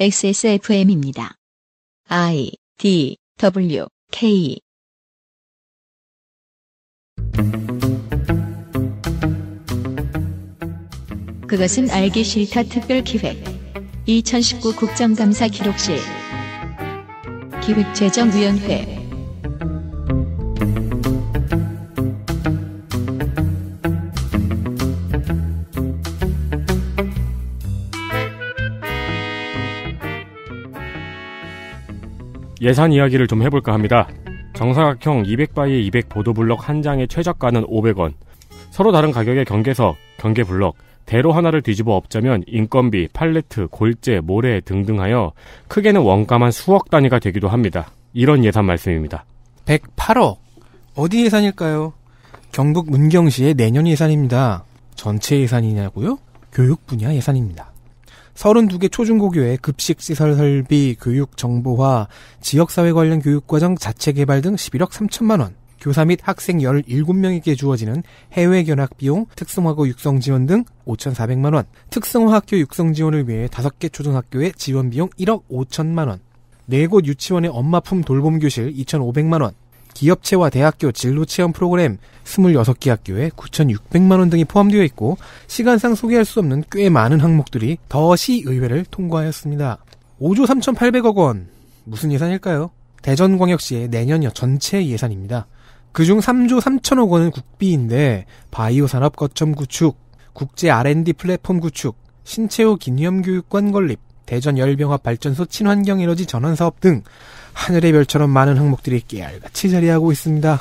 XSFM입니다. I D W K 그것은 알기 싫다 특별 기획 2019 국정감사 기록실 기획재정위원회 예산 이야기를 좀 해볼까 합니다. 정사각형 200바이 200 보도블럭 한 장의 최저가는 500원. 서로 다른 가격의 경계석, 경계블럭, 대로 하나를 뒤집어 엎자면 인건비, 팔레트, 골재, 모래 등등하여 크게는 원가만 수억 단위가 되기도 합니다. 이런 예산 말씀입니다. 108억. 어디 예산일까요? 경북 문경시의 내년 예산입니다. 전체 예산이냐고요? 교육 분야 예산입니다. 32개 초중고교의 급식시설 설비, 교육 정보화, 지역사회 관련 교육과정 자체 개발 등 11억 3천만 원, 교사 및 학생 17명에게 주어지는 해외 견학 비용, 특성화고 육성 지원 등 5,400만 원, 특성화 학교 육성 지원을 위해 5개 초등학교의 지원 비용 1억 5천만 원, 4곳 유치원의 엄마 품 돌봄 교실 2,500만 원, 기업체와 대학교 진로 체험 프로그램 26개 학교에 9,600만 원 등이 포함되어 있고 시간상 소개할 수 없는 꽤 많은 항목들이 더 시의회를 통과하였습니다. 5조 3,800억 원 무슨 예산일까요? 대전광역시의 내년 전체 예산입니다. 그중 3조 3천억 원은 국비인데 바이오 산업 거점 구축, 국제 R&D 플랫폼 구축, 신체호 기념교육관 건립, 대전 열병합 발전소 친환경 에너지 전환 사업 등 하늘의 별처럼 많은 항목들이 깨알같이 자리하고 있습니다.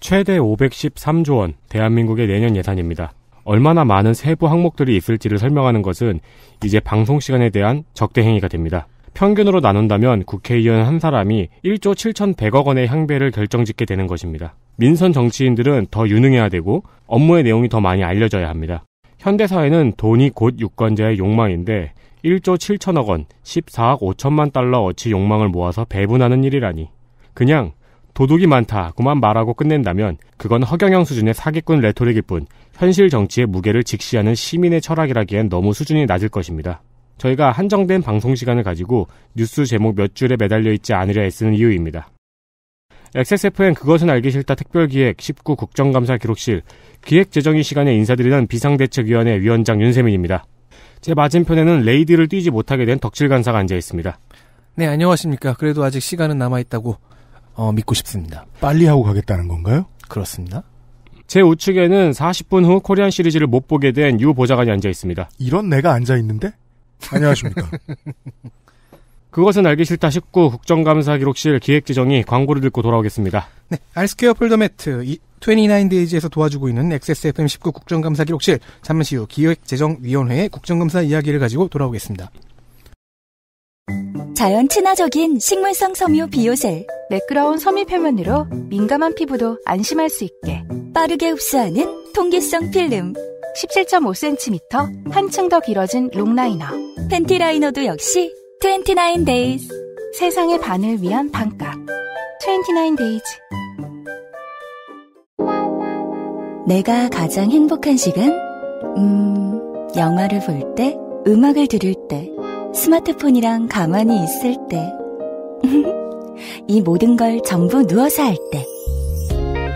최대 513조 원 대한민국의 내년 예산입니다. 얼마나 많은 세부 항목들이 있을지를 설명하는 것은 이제 방송 시간에 대한 적대 행위가 됩니다. 평균으로 나눈다면 국회의원 한 사람이 1조 7,100억 원의 향배를 결정짓게 되는 것입니다. 민선 정치인들은 더 유능해야 되고 업무의 내용이 더 많이 알려져야 합니다. 현대사회는 돈이 곧 유권자의 욕망인데 1조 7천억 원, 14억 5천만 달러 어치 욕망을 모아서 배분하는 일이라니. 그냥 도둑이 많다그만 말하고 끝낸다면 그건 허경영 수준의 사기꾼 레토릭일 뿐 현실 정치의 무게를 직시하는 시민의 철학이라기엔 너무 수준이 낮을 것입니다. 저희가 한정된 방송 시간을 가지고 뉴스 제목 몇 줄에 매달려 있지 않으려 애쓰는 이유입니다. XSFN 그것은 알기 싫다 특별기획 19 국정감사 기록실 기획재정위 시간에 인사드리는 비상대책위원회 위원장 윤세민입니다. 제 맞은편에는 레이디를 뛰지 못하게 된 덕질 간사가 앉아 있습니다. 네, 안녕하십니까. 그래도 아직 시간은 남아있다고, 어, 믿고 싶습니다. 빨리 하고 가겠다는 건가요? 그렇습니다. 제 우측에는 40분 후 코리안 시리즈를 못 보게 된 유 보좌관이 앉아 있습니다. 이런 내가 앉아 있는데? 안녕하십니까. 그것은 알기 싫다 싶고 국정감사 기록실 기획지정이 광고를 듣고 돌아오겠습니다. 네, 알스케어 폴더 매트, 29데이즈에서 도와주고 있는 XSFM19 국정감사 기록실 잠시 후 기획재정위원회의 국정감사 이야기를 가지고 돌아오겠습니다. 자연 친화적인 식물성 섬유 비오셀 매끄러운 섬유 표면으로 민감한 피부도 안심할 수 있게 빠르게 흡수하는 통기성 필름 17.5cm 한층 더 길어진 롱라이너 팬티 라이너도 역시 29데이즈 세상의 반을 위한 반값 29데이즈 내가 가장 행복한 시간? 음, 영화를 볼 때, 음악을 들을 때, 스마트폰이랑 가만히 있을 때. 이 모든 걸 전부 누워서 할 때.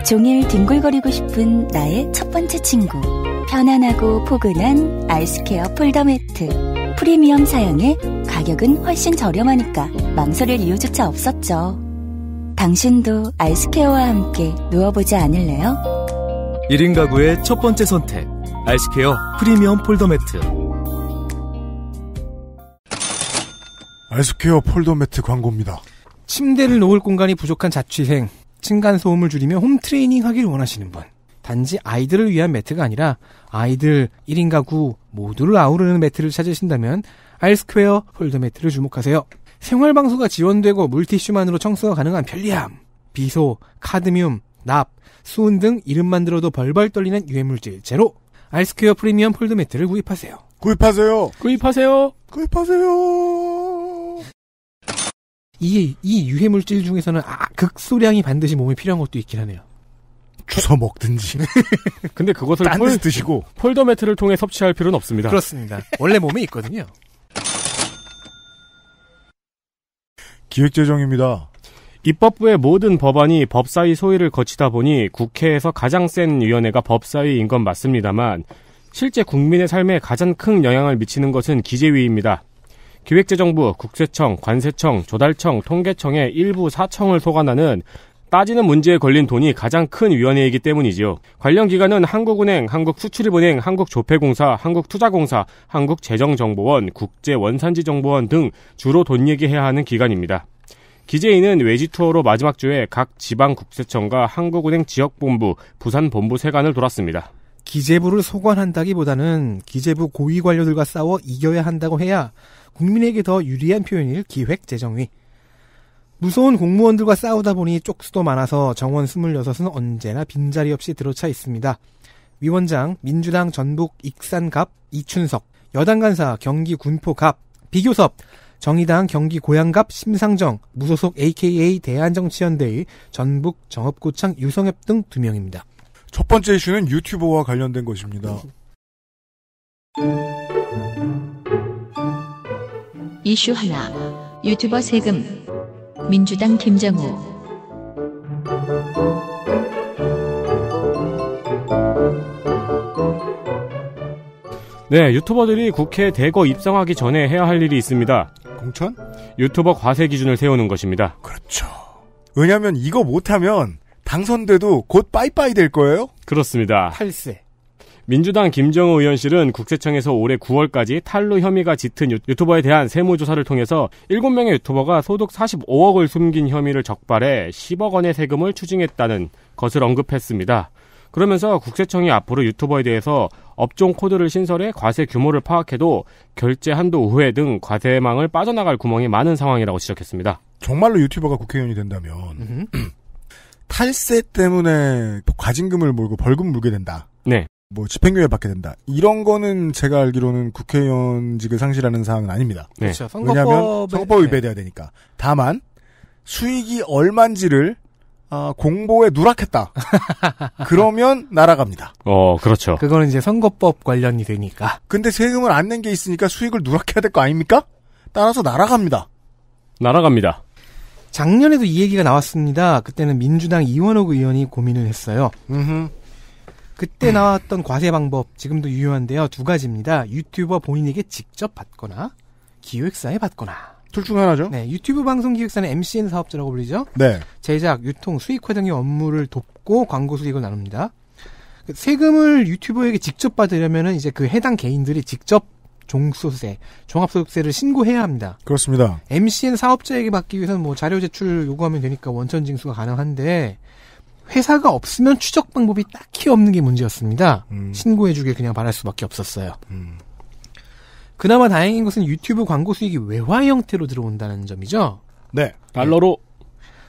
종일 뒹굴거리고 싶은 나의 첫 번째 친구. 편안하고 포근한 아이스케어 폴더 매트. 프리미엄 사양에 가격은 훨씬 저렴하니까 망설일 이유조차 없었죠. 당신도 아이스케어와 함께 누워보지 않을래요? 1인 가구의 첫 번째 선택 아이스케어 프리미엄 폴더 매트 아이스케어 폴더 매트 광고입니다. 침대를 놓을 공간이 부족한 자취생, 층간 소음을 줄이며 홈 트레이닝 하길 원하시는 분. 단지 아이들을 위한 매트가 아니라 아이들 1인 가구 모두를 아우르는 매트를 찾으신다면 아이스퀘어 폴더 매트를 주목하세요. 생활 방수가 지원되고 물티슈만으로 청소가 가능한 편리함. 비소, 카드뮴, 납, 수은 등 이름만 들어도 벌벌 떨리는 유해물질 제로 알스퀘어 프리미엄 폴드 매트를 구입하세요. 구입하세요. 구입하세요. 구입하세요. 이, 이 유해물질 중에서는 아, 극소량이 반드시 몸에 필요한 것도 있긴 하네요. 주워 먹든지. 근데 그것을 폴, 드시고 폴더 매트를 통해 섭취할 필요는 없습니다. 그렇습니다. 원래 몸에 있거든요. 기획재정입니다. 입법부의 모든 법안이 법사위 소위를 거치다 보니 국회에서 가장 센 위원회가 법사위인 건 맞습니다만 실제 국민의 삶에 가장 큰 영향을 미치는 것은 기재위입니다. 기획재정부, 국세청, 관세청, 조달청, 통계청의 일부 사청을 소관하는 따지는 문제에 걸린 돈이 가장 큰 위원회이기 때문이죠 관련 기관은 한국은행, 한국수출입은행, 한국조폐공사, 한국투자공사, 한국재정정보원, 국제원산지정보원 등 주로 돈 얘기해야 하는 기관입니다. 기재인은 외지 투어로 마지막 주에 각 지방국세청과 한국은행 지역본부, 부산본부 세관을 돌았습니다. 기재부를 소관한다기보다는 기재부 고위 관료들과 싸워 이겨야 한다고 해야 국민에게 더 유리한 표현일 기획재정위. 무서운 공무원들과 싸우다 보니 쪽수도 많아서 정원 26은 언제나 빈자리 없이 들어차 있습니다. 위원장 민주당 전북 익산갑 이춘석 여당 간사 경기 군포갑 비교섭 정의당 경기 고양갑 심상정, 무소속 AKA 대한정치연대의 전북 정읍구창 유성엽 등 두 명입니다. 첫 번째 이슈는 유튜버와 관련된 것입니다. 이슈 하나. 유튜버 세금. 민주당 김정우. 네, 유튜버들이 국회 대거 입성하기 전에 해야 할 일이 있습니다. 공천? 유튜버 과세 기준을 세우는 것입니다. 그렇죠. 왜냐하면 이거 못하면 당선돼도 곧 빠이빠이 될 거예요. 그렇습니다. 탈세. 민주당 김정호 의원실은 국세청에서 올해 9월까지 탈루 혐의가 짙은 유튜버에 대한 세무조사를 통해서 7명의 유튜버가 소득 45억을 숨긴 혐의를 적발해 10억 원의 세금을 추징했다는 것을 언급했습니다. 그러면서 국세청이 앞으로 유튜버에 대해서 업종 코드를 신설해 과세 규모를 파악해도 결제 한도 우회 등 과세망을 빠져나갈 구멍이 많은 상황이라고 지적했습니다. 정말로 유튜버가 국회의원이 된다면 탈세 때문에 과징금을 몰고 벌금 물게 된다. 네. 뭐 집행유예 받게 된다. 이런 거는 제가 알기로는 국회의원직을 상실하는 사항은 아닙니다. 네. 그렇죠. 선거법에... 왜냐하면 선거법 네. 위배돼야 되니까. 다만 수익이 얼만지를 아, 공보에 누락했다. 그러면 날아갑니다. 어, 그렇죠. 그거는 이제 선거법 관련이 되니까. 근데 세금을 안 낸 게 있으니까 수익을 누락해야 될 거 아닙니까? 따라서 날아갑니다. 날아갑니다. 작년에도 이 얘기가 나왔습니다. 그때는 민주당 이원옥 의원이 고민을 했어요. 음흠. 그때 나왔던 과세 방법 지금도 유효한데요. 두 가지입니다. 유튜버 본인에게 직접 받거나 기획사에 받거나. 둘중 하나죠. 네, 유튜브 방송 기획사는 MCN 사업자라고 불리죠. 네. 제작, 유통, 수익화 등의 업무를 돕고 광고 수익을 나눕니다. 그 세금을 유튜버에게 직접 받으려면은 이제 그 해당 개인들이 직접 종소세, 종합소득세를 신고해야 합니다. 그렇습니다. MCN 사업자에게 받기 위해서는 뭐 자료 제출 요구하면 되니까 원천 징수가 가능한데 회사가 없으면 추적 방법이 딱히 없는 게 문제였습니다. 음. 신고해주길 그냥 바랄 수밖에 없었어요. 음. 그나마 다행인 것은 유튜브 광고 수익이 외화 형태로 들어온다는 점이죠. 네. 달러로. 네.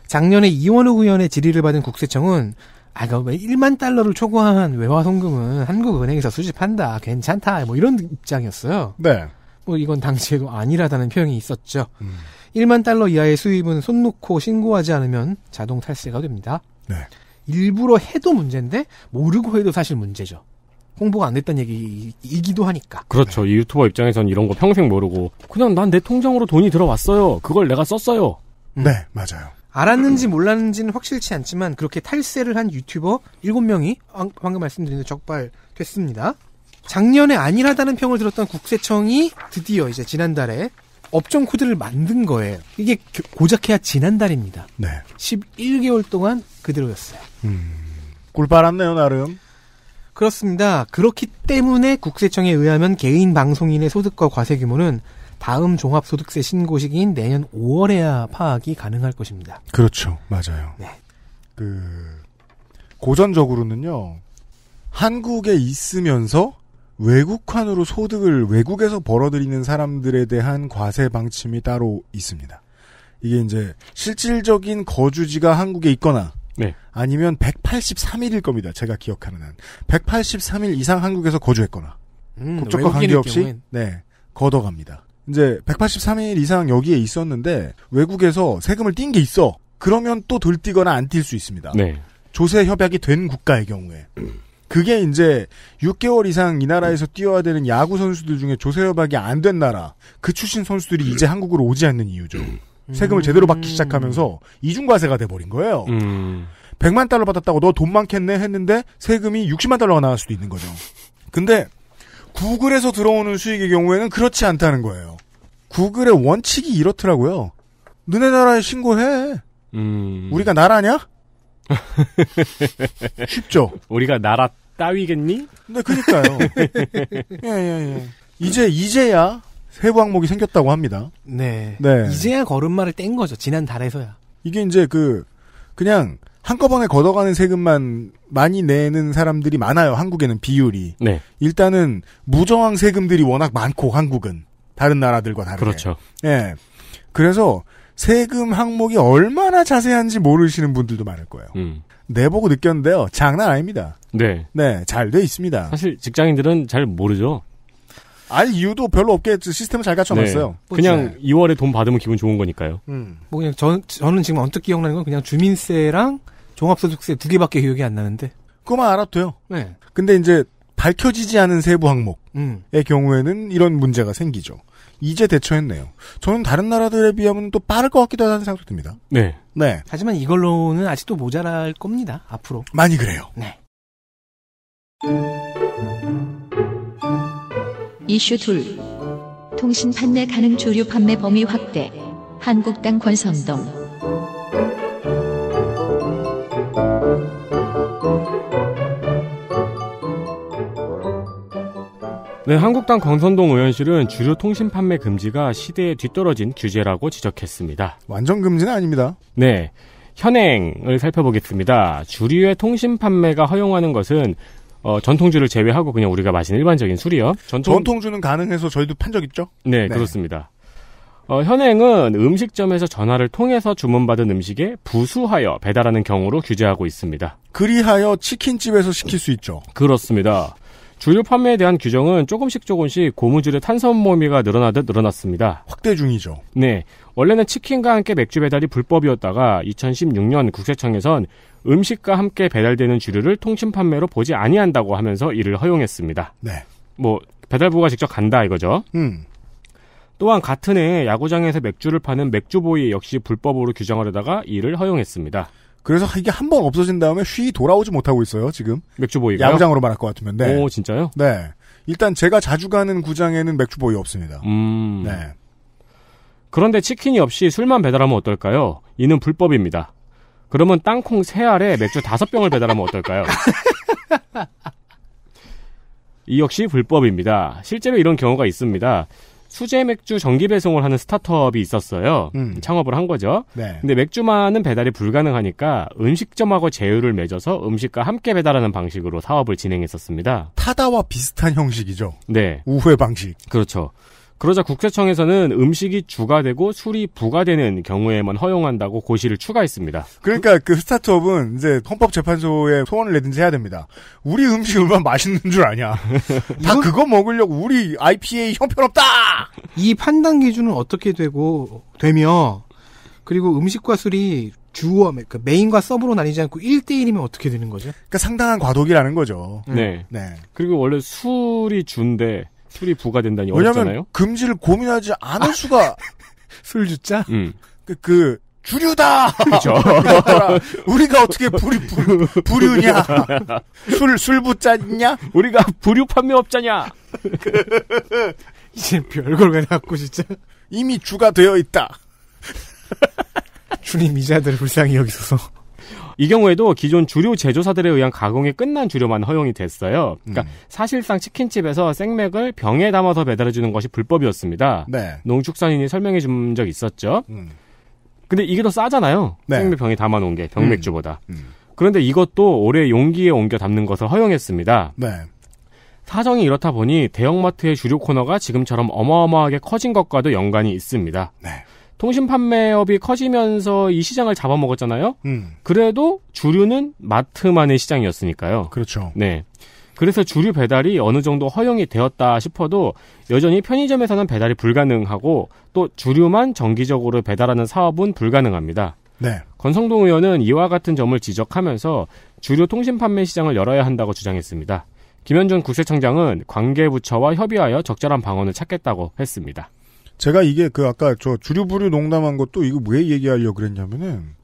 작년에 이원우 의원의 질의를 받은 국세청은 아, 그까왜 1만 달러를 초과한 외화 송금은 한국은행에서 수집한다. 괜찮다. 뭐 이런 입장이었어요. 네. 뭐 이건 당시에도 아니라다는 표현이 있었죠. 음. 1만 달러 이하의 수입은 손 놓고 신고하지 않으면 자동 탈세가 됩니다. 네. 일부러 해도 문제인데 모르고 해도 사실 문제죠. 홍보가 안 됐다는 얘기이기도 하니까. 그렇죠. 네. 유튜버 입장에선 이런 거 평생 모르고 그냥 난 내 통장으로 돈이 들어왔어요. 그걸 내가 썼어요. 음. 네, 맞아요. 알았는지 몰랐는지는 확실치 않지만 그렇게 탈세를 한 유튜버 7명이 방금 말씀드린 대 적발됐습니다. 작년에 안일하다는 평을 들었던 국세청이 드디어 이제 지난달에 업종 코드를 만든 거예요. 이게 고작해야 지난달입니다. 네. 11개월 동안 그대로였어요. 음, 꿀빨았네요, 나름. 그렇습니다. 그렇기 때문에 국세청에 의하면 개인 방송인의 소득과 과세 규모는 다음 종합소득세 신고 시기인 내년 5월에야 파악이 가능할 것입니다. 그렇죠. 맞아요. 네. 그 고전적으로는요. 한국에 있으면서 외국환으로 소득을 외국에서 벌어들이는 사람들에 대한 과세 방침이 따로 있습니다. 이게 이제 실질적인 거주지가 한국에 있거나 네. 아니면 183일일 겁니다. 제가 기억하는 한 183일 이상 한국에서 거주했거나 음, 국적과 관계없이 네 걷어갑니다. 이제 183일 이상 여기에 있었는데 외국에서 세금을 띈 게 있어. 그러면 또 들뛰거나 안 뛸 수 있습니다. 네. 조세 협약이 된 국가의 경우에. 그게 이제 6개월 이상 이 나라에서 뛰어야 되는 야구 선수들 중에 조세 협약이 안 된 나라. 그 출신 선수들이 이제 한국으로 오지 않는 이유죠. 세금을 제대로 받기 음. 시작하면서 이중과세가 돼버린 거예요. 음. 100만 달러 받았다고 너 돈 많겠네 했는데 세금이 60만 달러가 나갈 수도 있는 거죠. 근데 구글에서 들어오는 수익의 경우에는 그렇지 않다는 거예요. 구글의 원칙이 이렇더라고요. 너네 나라에 신고해. 음. 우리가 나라냐? 쉽죠. 우리가 나라 따위겠니? 네, 그니까요. 예, 예, 예. 이제, 이제야 세부 항목이 생겼다고 합니다. 네. 네. 이제야 걸음마를 뗀 거죠. 지난 달에서야. 이게 이제 그 그냥 한꺼번에 걷어가는 세금만 많이 내는 사람들이 많아요. 한국에는 비율이. 네. 일단은 무저항 세금들이 워낙 많고 한국은 다른 나라들과 다르게. 그렇죠. 예. 그래서 세금 항목이 얼마나 자세한지 모르시는 분들도 많을 거예요. 음. 내보고 느꼈는데요. 장난 아닙니다. 네. 네, 잘 돼 있습니다. 사실 직장인들은 잘 모르죠. 알 이유도 별로 없게 시스템을 잘 갖춰놨어요. 네. 그냥 그렇죠. 네. 2월에 돈 받으면 기분 좋은 거니까요. 음. 뭐 그냥 저, 저는 지금 언뜻 기억나는 건 그냥 주민세랑 종합소득세 두 개밖에 기억이 안 나는데. 그거만 알아도 돼요. 네. 근데 이제 밝혀지지 않은 세부 항목의 음. 경우에는 이런 문제가 생기죠. 이제 대처했네요. 저는 다른 나라들에 비하면 또 빠를 것 같기도 하다는 생각도 듭니다. 네. 네. 하지만 이걸로는 아직도 모자랄 겁니다. 앞으로. 많이 그래요. 네. 이슈 둘 통신 판매 가능 주류 판매 범위 확대. 한국당 권선동. 네, 한국당 권선동 의원실은 주류 통신 판매 금지가 시대에 뒤떨어진 규제라고 지적했습니다. 완전 금지는 아닙니다. 네. 현행을 살펴보겠습니다. 주류의 통신 판매가 허용하는 것은 어, 전통주를 제외하고 그냥 우리가 마시는 일반적인 술이요. 전통... 주는 가능해서 저희도 판적 있죠? 네, 네. 그렇습니다. 어, 현행은 음식점에서 전화를 통해서 주문받은 음식에 부수하여 배달하는 경우로 규제하고 있습니다. 그리하여 치킨집에서 시킬 수 있죠. 그렇습니다. 주류 판매에 대한 규정은 조금씩 조금씩 고무줄의 탄성모미가 늘어나듯 늘어났습니다. 확대 중이죠. 네. 원래는 치킨과 함께 맥주 배달이 불법이었다가 2016년 국세청에선 음식과 함께 배달되는 주류를 통신 판매로 보지 아니한다고 하면서 이를 허용했습니다. 네. 뭐 배달부가 직접 간다 이거죠. 음. 또한 같은 해에 야구장에서 맥주를 파는 맥주보이 역시 불법으로 규정하려다가 이를 허용했습니다. 그래서 이게 한 번 없어진 다음에 휘 돌아오지 못하고 있어요, 지금. 맥주보이가. 야구장으로 말할 것 같으면, 네. 오, 진짜요? 네. 일단 제가 자주 가는 구장에는 맥주보이 없습니다. 음. 네. 그런데 치킨이 없이 술만 배달하면 어떨까요? 이는 불법입니다. 그러면 땅콩 세 알에 맥주 다섯 병을 배달하면 어떨까요? 이 역시 불법입니다. 실제로 이런 경우가 있습니다. 수제 맥주 정기 배송을 하는 스타트업이 있었어요. 음. 창업을 한 거죠. 네. 근데 맥주만은 배달이 불가능하니까 음식점하고 제휴를 맺어서 음식과 함께 배달하는 방식으로 사업을 진행했었습니다. 타다와 비슷한 형식이죠. 네. 우회 방식. 그렇죠. 그러자 국세청에서는 음식이 주가 되고 술이 부가 되는 경우에만 허용한다고 고시를 추가했습니다. 그러니까 그 스타트업은 이제 헌법재판소에 소원을 내든지 해야 됩니다. 우리 음식 얼마나 맛있는 줄 아냐. 다 그거 먹으려고 우리 IPA 형편없다! 이 판단 기준은 어떻게 되고, 되며, 그리고 음식과 술이 주어 그 메인과 서브로 나뉘지 않고 1대1이면 어떻게 되는 거죠? 그니까 상당한 과도기라는 거죠. 네. 네. 네. 그리고 원래 술이 주인데 술이 부과된다니 왜냐면 어렵잖아요. 금지를 고민하지 않을 아, 수가 술 주자. 음. 그, 그 주류다. 그렇죠. 우리가 어떻게 불이 부류, 부류냐? 술 술부자냐? 우리가 불류 판매업자냐? 이제 별걸 왜 갖고 진짜 이미 주가 되어 있다. 주님 이자들 불쌍히 여기소서. 이 경우에도 기존 주류 제조사들에 의한 가공이 끝난 주류만 허용이 됐어요. 그러니까 음. 사실상 치킨집에서 생맥을 병에 담아서 배달해 주는 것이 불법이었습니다. 네. 농축산인이 설명해 준 적 있었죠. 음. 근데 이게 더 싸잖아요. 네. 생맥 병에 담아 놓은 게 병맥주보다. 음. 음. 그런데 이것도 올해 용기에 옮겨 담는 것을 허용했습니다. 네. 사정이 이렇다 보니 대형마트의 주류 코너가 지금처럼 어마어마하게 커진 것과도 연관이 있습니다. 네. 통신 판매업이 커지면서 이 시장을 잡아먹었잖아요. 음. 그래도 주류는 마트만의 시장이었으니까요. 그렇죠. 네. 그래서 주류 배달이 어느 정도 허용이 되었다 싶어도 여전히 편의점에서는 배달이 불가능하고 또 주류만 정기적으로 배달하는 사업은 불가능합니다. 네. 권성동 의원은 이와 같은 점을 지적하면서 주류 통신 판매 시장을 열어야 한다고 주장했습니다. 김현준 국세청장은 관계부처와 협의하여 적절한 방언을 찾겠다고 했습니다. 제가 이게 그 아까 저 주류부류 농담한 것도 이거 왜 얘기하려고 그랬냐면은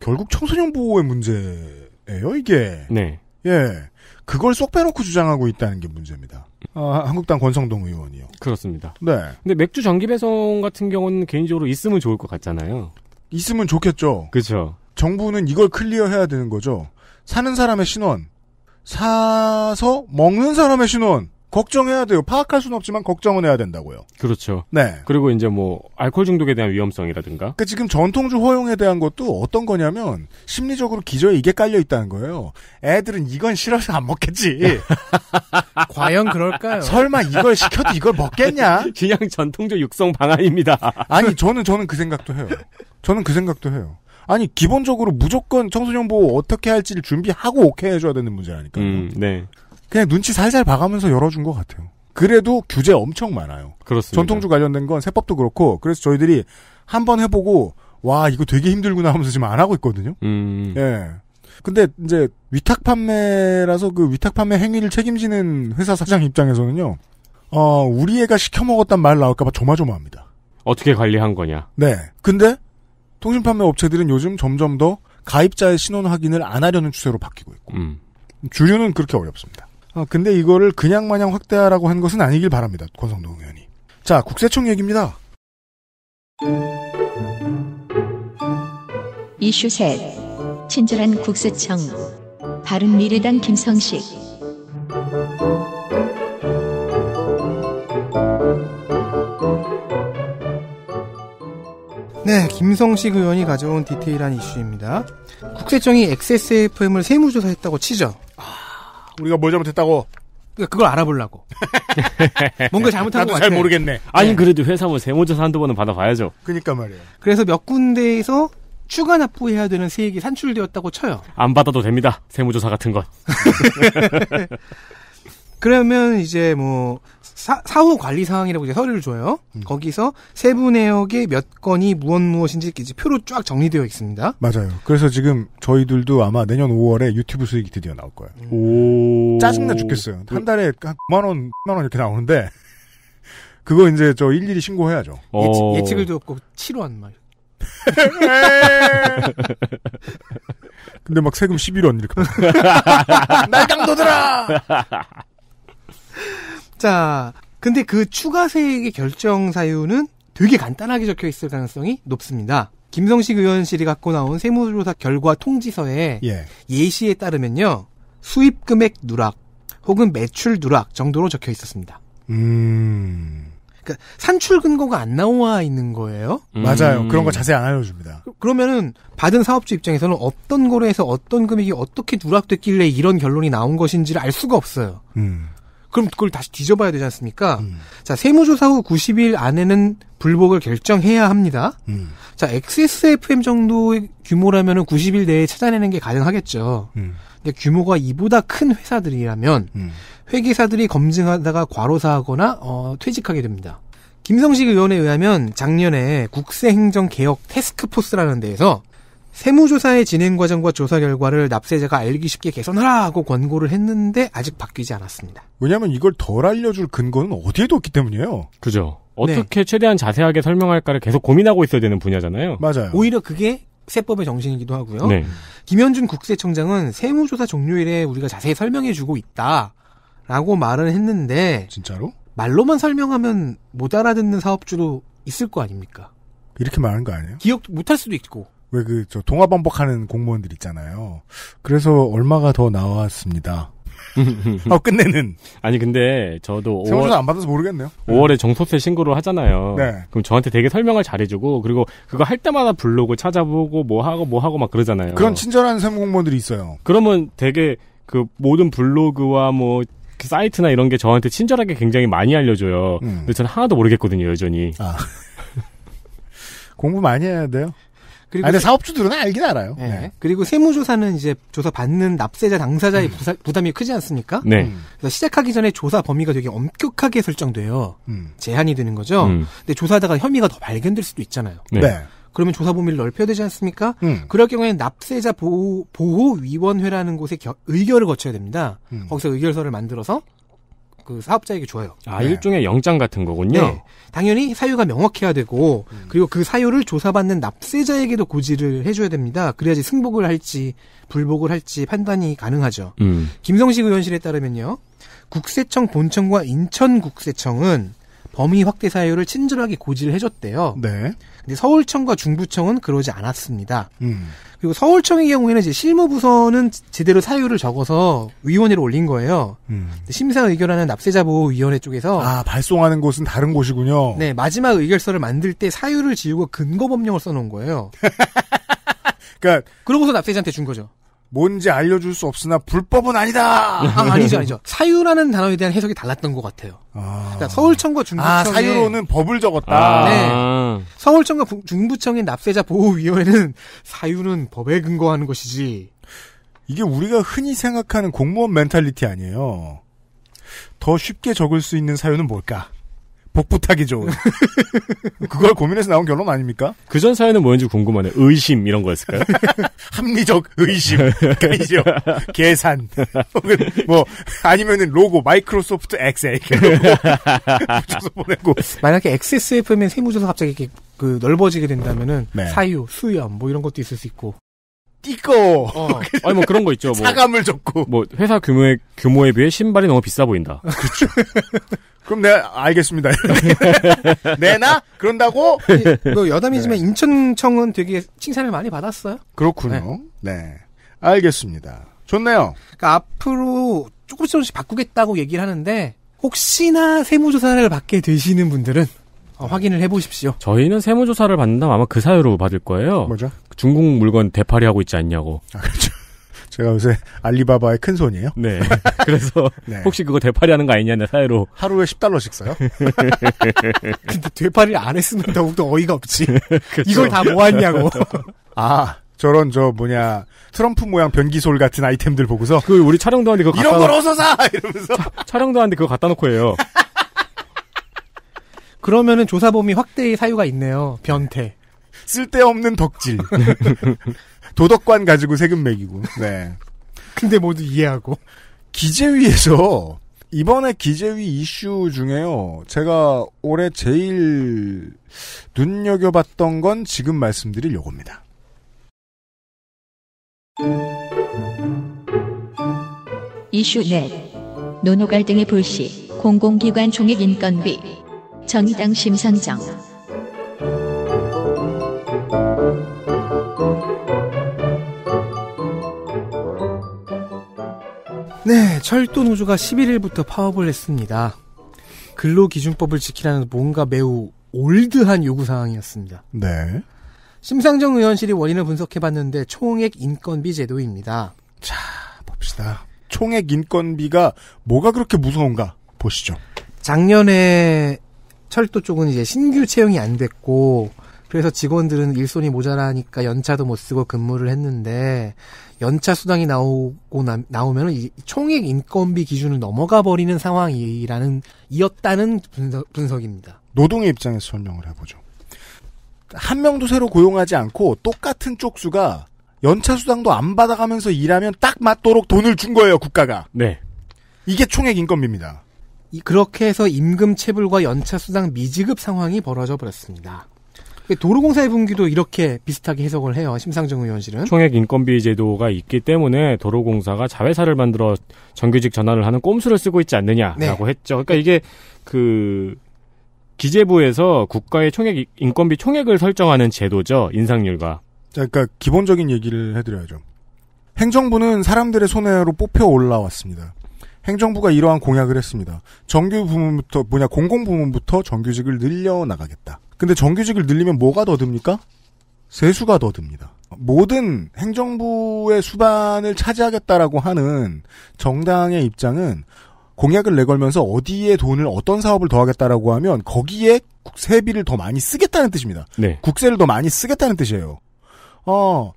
결국 청소년 보호의 문제예요 이게. 네. 예. 그걸 쏙 빼놓고 주장하고 있다는 게 문제입니다. 아, 한국당 권성동 의원이요. 그렇습니다. 네. 근데 맥주 정기 배송 같은 경우는 개인적으로 있으면 좋을 것 같잖아요. 있으면 좋겠죠. 그렇죠. 정부는 이걸 클리어해야 되는 거죠. 사는 사람의 신원, 사서 먹는 사람의 신원, 걱정해야 돼요. 파악할 수는 없지만 걱정은 해야 된다고요. 그렇죠. 네. 그리고 이제 뭐 알코올 중독에 대한 위험성이라든가. 그러니까 지금 전통주 허용에 대한 것도 어떤 거냐면 심리적으로 기저에 이게 깔려 있다는 거예요. 애들은 이건 싫어서 안 먹겠지. 과연 그럴까요? 설마 이걸 시켜도 이걸 먹겠냐? 그냥 전통주 육성 방안입니다. 아니 저는 저는 그 생각도 해요. 저는 그 생각도 해요. 아니 기본적으로 무조건 청소년 보호 어떻게 할지를 준비하고 오케이 해줘야 되는 문제 아니까. 음, 네. 그냥 눈치 살살 봐가면서 열어준 것 같아요. 그래도 규제 엄청 많아요. 그렇습니다. 전통주 관련된 건 세법도 그렇고 그래서 저희들이 한번 해보고 와 이거 되게 힘들구나 하면서 지금 안 하고 있거든요. 음. 예. 근데 이제 위탁 판매라서 그 위탁 판매 행위를 책임지는 회사 사장 입장에서는요. 어, 우리 애가 시켜 먹었단 말 나올까봐 조마조마합니다. 어떻게 관리한 거냐? 네. 근데 통신 판매 업체들은 요즘 점점 더 가입자의 신원 확인을 안 하려는 추세로 바뀌고 있고 음. 주류는 그렇게 어렵습니다. 어, 근데 이거를 그냥 마냥 확대하라고 한 것은 아니길 바랍니다. 권성동 의원이. 자, 국세청 얘기입니다. 이슈 셋. 친절한 국세청. 바른미래당 김성식. 네, 김성식 의원이 가져온 디테일한 이슈입니다. 국세청이 XSFM을 세무조사했다고 치죠. 우리가 뭘 잘못했다고. 그러니까 그걸 알아보려고. 뭔가 잘못한 것 같아. 잘 모르겠네. 아니 네. 그래도 회사원 뭐 세무조사 한두 번은 받아봐야죠. 그니까 말이에요. 그래서 몇 군데에서 추가 납부해야 되는 세액이 산출되었다고 쳐요. 안 받아도 됩니다. 세무조사 같은 것. 그러면 이제 뭐 사, 후 관리 사항이라고 이제 서류를 줘요. 음. 거기서 세부 내역의 몇 건이 무엇 무엇인지 이제 표로 쫙 정리되어 있습니다. 맞아요. 그래서 지금 저희들도 아마 내년 5월에 유튜브 수익이 드디어 나올 거예요. 음. 오. 짜증나 죽겠어요. 한 달에 그 한 9만 원, 10만 원 이렇게 나오는데 그거 이제 저 일일이 신고해야죠. 오. 예측, 을도 없고 7원 말. 근데 막 세금 11원 이렇게. 날강도들아! 자, 근데 그 추가 세액의 결정 사유는 되게 간단하게 적혀 있을 가능성이 높습니다. 김성식 의원실이 갖고 나온 세무조사 결과 통지서에 예. 시에 따르면요. 수입 금액 누락 혹은 매출 누락 정도로 적혀 있었습니다. 음. 그러니까 산출 근거가 안 나와 있는 거예요. 음. 맞아요. 그런 거 자세히 안 알려줍니다. 그, 그러면은 받은 사업주 입장에서는 어떤 거래에서 어떤 금액이 어떻게 누락됐길래 이런 결론이 나온 것인지를 알 수가 없어요. 음. 그럼 그걸 다시 뒤져봐야 되지 않습니까? 음. 자, 세무조사 후 90일 안에는 불복을 결정해야 합니다. 음. 자, XSFM 정도의 규모라면 90일 내에 찾아내는 게 가능하겠죠. 음. 근데 규모가 이보다 큰 회사들이라면 음. 회계사들이 검증하다가 과로사하거나 어, 퇴직하게 됩니다. 김성식 의원에 의하면 작년에 국세행정개혁 테스크포스라는 데에서 세무조사의 진행 과정과 조사 결과를 납세자가 알기 쉽게 개선하라고 권고를 했는데 아직 바뀌지 않았습니다. 왜냐하면 이걸 덜 알려줄 근거는 어디에도 없기 때문이에요. 그죠. 네. 어떻게 네. 최대한 자세하게 설명할까를 계속 고민하고 있어야 되는 분야잖아요. 맞아요. 오히려 그게 세법의 정신이기도 하고요. 네. 김현준 국세청장은 세무조사 종료일에 우리가 자세히 설명해주고 있다라고 말은 했는데 진짜로? 말로만 설명하면 못 알아듣는 사업주도 있을 거 아닙니까? 이렇게 말하는 거 아니에요? 기억 못 할 수도 있고. 왜그저 동화 반복하는 공무원들 있잖아요. 그래서 얼마가 더 나왔습니다. 아 끝내는 아니 근데 저도 5월 안 받아서 모르겠네요. 5월에 정소세 신고를 하잖아요. 네. 그럼 저한테 되게 설명을 잘해주고 그리고 그거 할 때마다 블로그 찾아보고 뭐 하고 뭐 하고 막 그러잖아요. 그런 친절한 세무공무원들이 있어요. 그러면 되게 그 모든 블로그와 뭐 그 사이트나 이런 게 저한테 친절하게 굉장히 많이 알려줘요. 음. 근데 저는 하나도 모르겠거든요 여전히. 아. 공부 많이 해야 돼요. 그리고 아, 근데 사업주들은 알긴 알아요. 네. 네. 그리고 세무조사는 이제 조사 받는 납세자 당사자의 음. 부담이 크지 않습니까? 네. 음. 그래서 시작하기 전에 조사 범위가 되게 엄격하게 설정돼요. 음. 제한이 되는 거죠. 음. 근데 조사하다가 혐의가 더 발견될 수도 있잖아요. 네. 네. 그러면 조사 범위를 넓혀야 되지 않습니까? 음. 그럴 경우에는 납세자 보호, 보호위원회라는 곳에 겨, 의결을 거쳐야 됩니다. 음. 거기서 의결서를 만들어서 그 사업자에게 줘요. 아 네. 일종의 영장 같은 거군요. 네. 당연히 사유가 명확해야 되고 음. 그리고 그 사유를 조사받는 납세자에게도 고지를 해줘야 됩니다. 그래야지 승복을 할지 불복을 할지 판단이 가능하죠. 음. 김성식 의원실에 따르면요, 국세청 본청과 인천국세청은 범위 확대 사유를 친절하게 고지를 해줬대요. 네. 근데 서울청과 중부청은 그러지 않았습니다. 음. 그리고 서울청의 경우에는 이제 실무부서는 제대로 사유를 적어서 위원회를 올린 거예요. 음. 심사 의결하는 납세자보호위원회 쪽에서 아 발송하는 곳은 다른 곳이군요. 네 마지막 의결서를 만들 때 사유를 지우고 근거법령을 써놓은 거예요. 그러니까 그러고서 납세자한테 준 거죠. 뭔지 알려줄 수 없으나 불법은 아니다. 아, 아니죠, 아니죠. 사유라는 단어에 대한 해석이 달랐던 것 같아요. 아... 그러니까 서울청과 중부청 아, 사유로는 법을 적었다. 아. 네. 서울청과 중부청의 납세자 보호위원회는 사유는 법에 근거하는 것이지. 이게 우리가 흔히 생각하는 공무원 멘탈리티 아니에요. 더 쉽게 적을 수 있는 사유는 뭘까? 복부 하기 좋은. 그걸 고민해서 나온 결론 아닙니까? 그전 사연은 뭐였는지 궁금하네. 의심 이런 거였을까요? 합리적 의심. 그러니죠. 계산. 뭐 아니면은 로고 마이크로소프트 엑셀 붙여서 보내고. 만약에 XSFM의 세무조사 갑자기 이렇게 그 넓어지게 된다면은 네. 사유, 수염 뭐 이런 것도 있을 수 있고. 띠꺼 어. 아니 뭐 그런 거 있죠. 뭐 사감을 적고. 뭐 회사 규모에 규모에 비해 신발이 너무 비싸 보인다. 그렇죠. 그럼 내가 네, 알겠습니다. 내나 네, 그런다고? 뭐 여담이지만 네. 인천청은 되게 칭찬을 많이 받았어요. 그렇군요. 네, 네. 알겠습니다. 좋네요. 그러니까 앞으로 조금씩 조금씩 바꾸겠다고 얘기를 하는데 혹시나 세무조사를 받게 되시는 분들은 어, 확인을 해보십시오. 저희는 세무조사를 받는다면 아마 그 사유로 받을 거예요. 뭐죠? 중국 물건 대파리하고 있지 않냐고. 아, 그렇죠. 제가 요새 알리바바의 큰 손이에요. 네. 그래서 네. 혹시 그거 대파리 하는 거 아니냐, 는 사회로. 하루에 10달러씩 써요? 근데 대파리를 안 했으면 더욱더 어이가 없지. 그렇죠. 이걸 다 모았냐고. 아, 저런 저 뭐냐 트럼프 모양 변기솔 같은 아이템들 보고서 그 우리 촬영도 하는데 그거 이런 걸 어서 사 이러면서 차, 촬영도 하는데 그거 갖다 놓고 해요. 그러면은 조사범이 확대의 사유가 있네요. 변태. 쓸데없는 덕질. 도덕관 가지고 세금 매기고. 네. 근데 모두 이해하고. 기재위에서 이번에 기재위 이슈 중에요. 제가 올해 제일 눈여겨봤던 건 지금 말씀드릴 요겁니다. 이슈 넷. 노노 갈등의 불씨. 공공기관 종액 인건비. 정의당 심상정. 철도노조가 11일부터 파업을 했습니다. 근로기준법을 지키라는 뭔가 매우 올드한 요구사항이었습니다. 네. 심상정 의원실이 원인을 분석해봤는데 총액 인건비 제도입니다. 자, 봅시다. 총액 인건비가 뭐가 그렇게 무서운가 보시죠. 작년에 철도 쪽은 이제 신규 채용이 안 됐고 그래서 직원들은 일손이 모자라니까 연차도 못 쓰고 근무를 했는데 연차 수당이 나오고 나, 오면이 총액 인건비 기준을 넘어가 버리는 상황이라는 이었다는 분석, 분석입니다. 노동의 입장에서 설명을 해보죠. 한 명도 새로 고용하지 않고 똑같은 쪽수가 연차 수당도 안 받아가면서 일하면 딱 맞도록 돈을 준 거예요 국가가. 네. 이게 총액 인건비입니다. 그렇게 해서 임금 체불과 연차 수당 미지급 상황이 벌어져 버렸습니다. 그 도로공사의 분기도 이렇게 비슷하게 해석을 해요. 심상정 의원실은 총액 인건비 제도가 있기 때문에 도로공사가 자회사를 만들어 정규직 전환을 하는 꼼수를 쓰고 있지 않느냐라고 네. 했죠. 그러니까 이게 그 기재부에서 국가의 총액 인건비 총액을 설정하는 제도죠. 인상률과. 자, 그러니까 기본적인 얘기를 해드려야죠. 행정부는 사람들의 손해로 뽑혀 올라왔습니다. 행정부가 이러한 공약을 했습니다. 정규 부문부터 뭐냐 공공 부문부터 정규직을 늘려 나가겠다. 근데 정규직을 늘리면 뭐가 더 듭니까? 세수가 더 듭니다. 모든 행정부의 수반을 차지하겠다라고 하는 정당의 입장은 공약을 내걸면서 어디에 돈을 어떤 사업을 더 하겠다라고 하면 거기에 세비를 더 많이 쓰겠다는 뜻입니다. 네. 국세를 더 많이 쓰겠다는 뜻이에요. 어,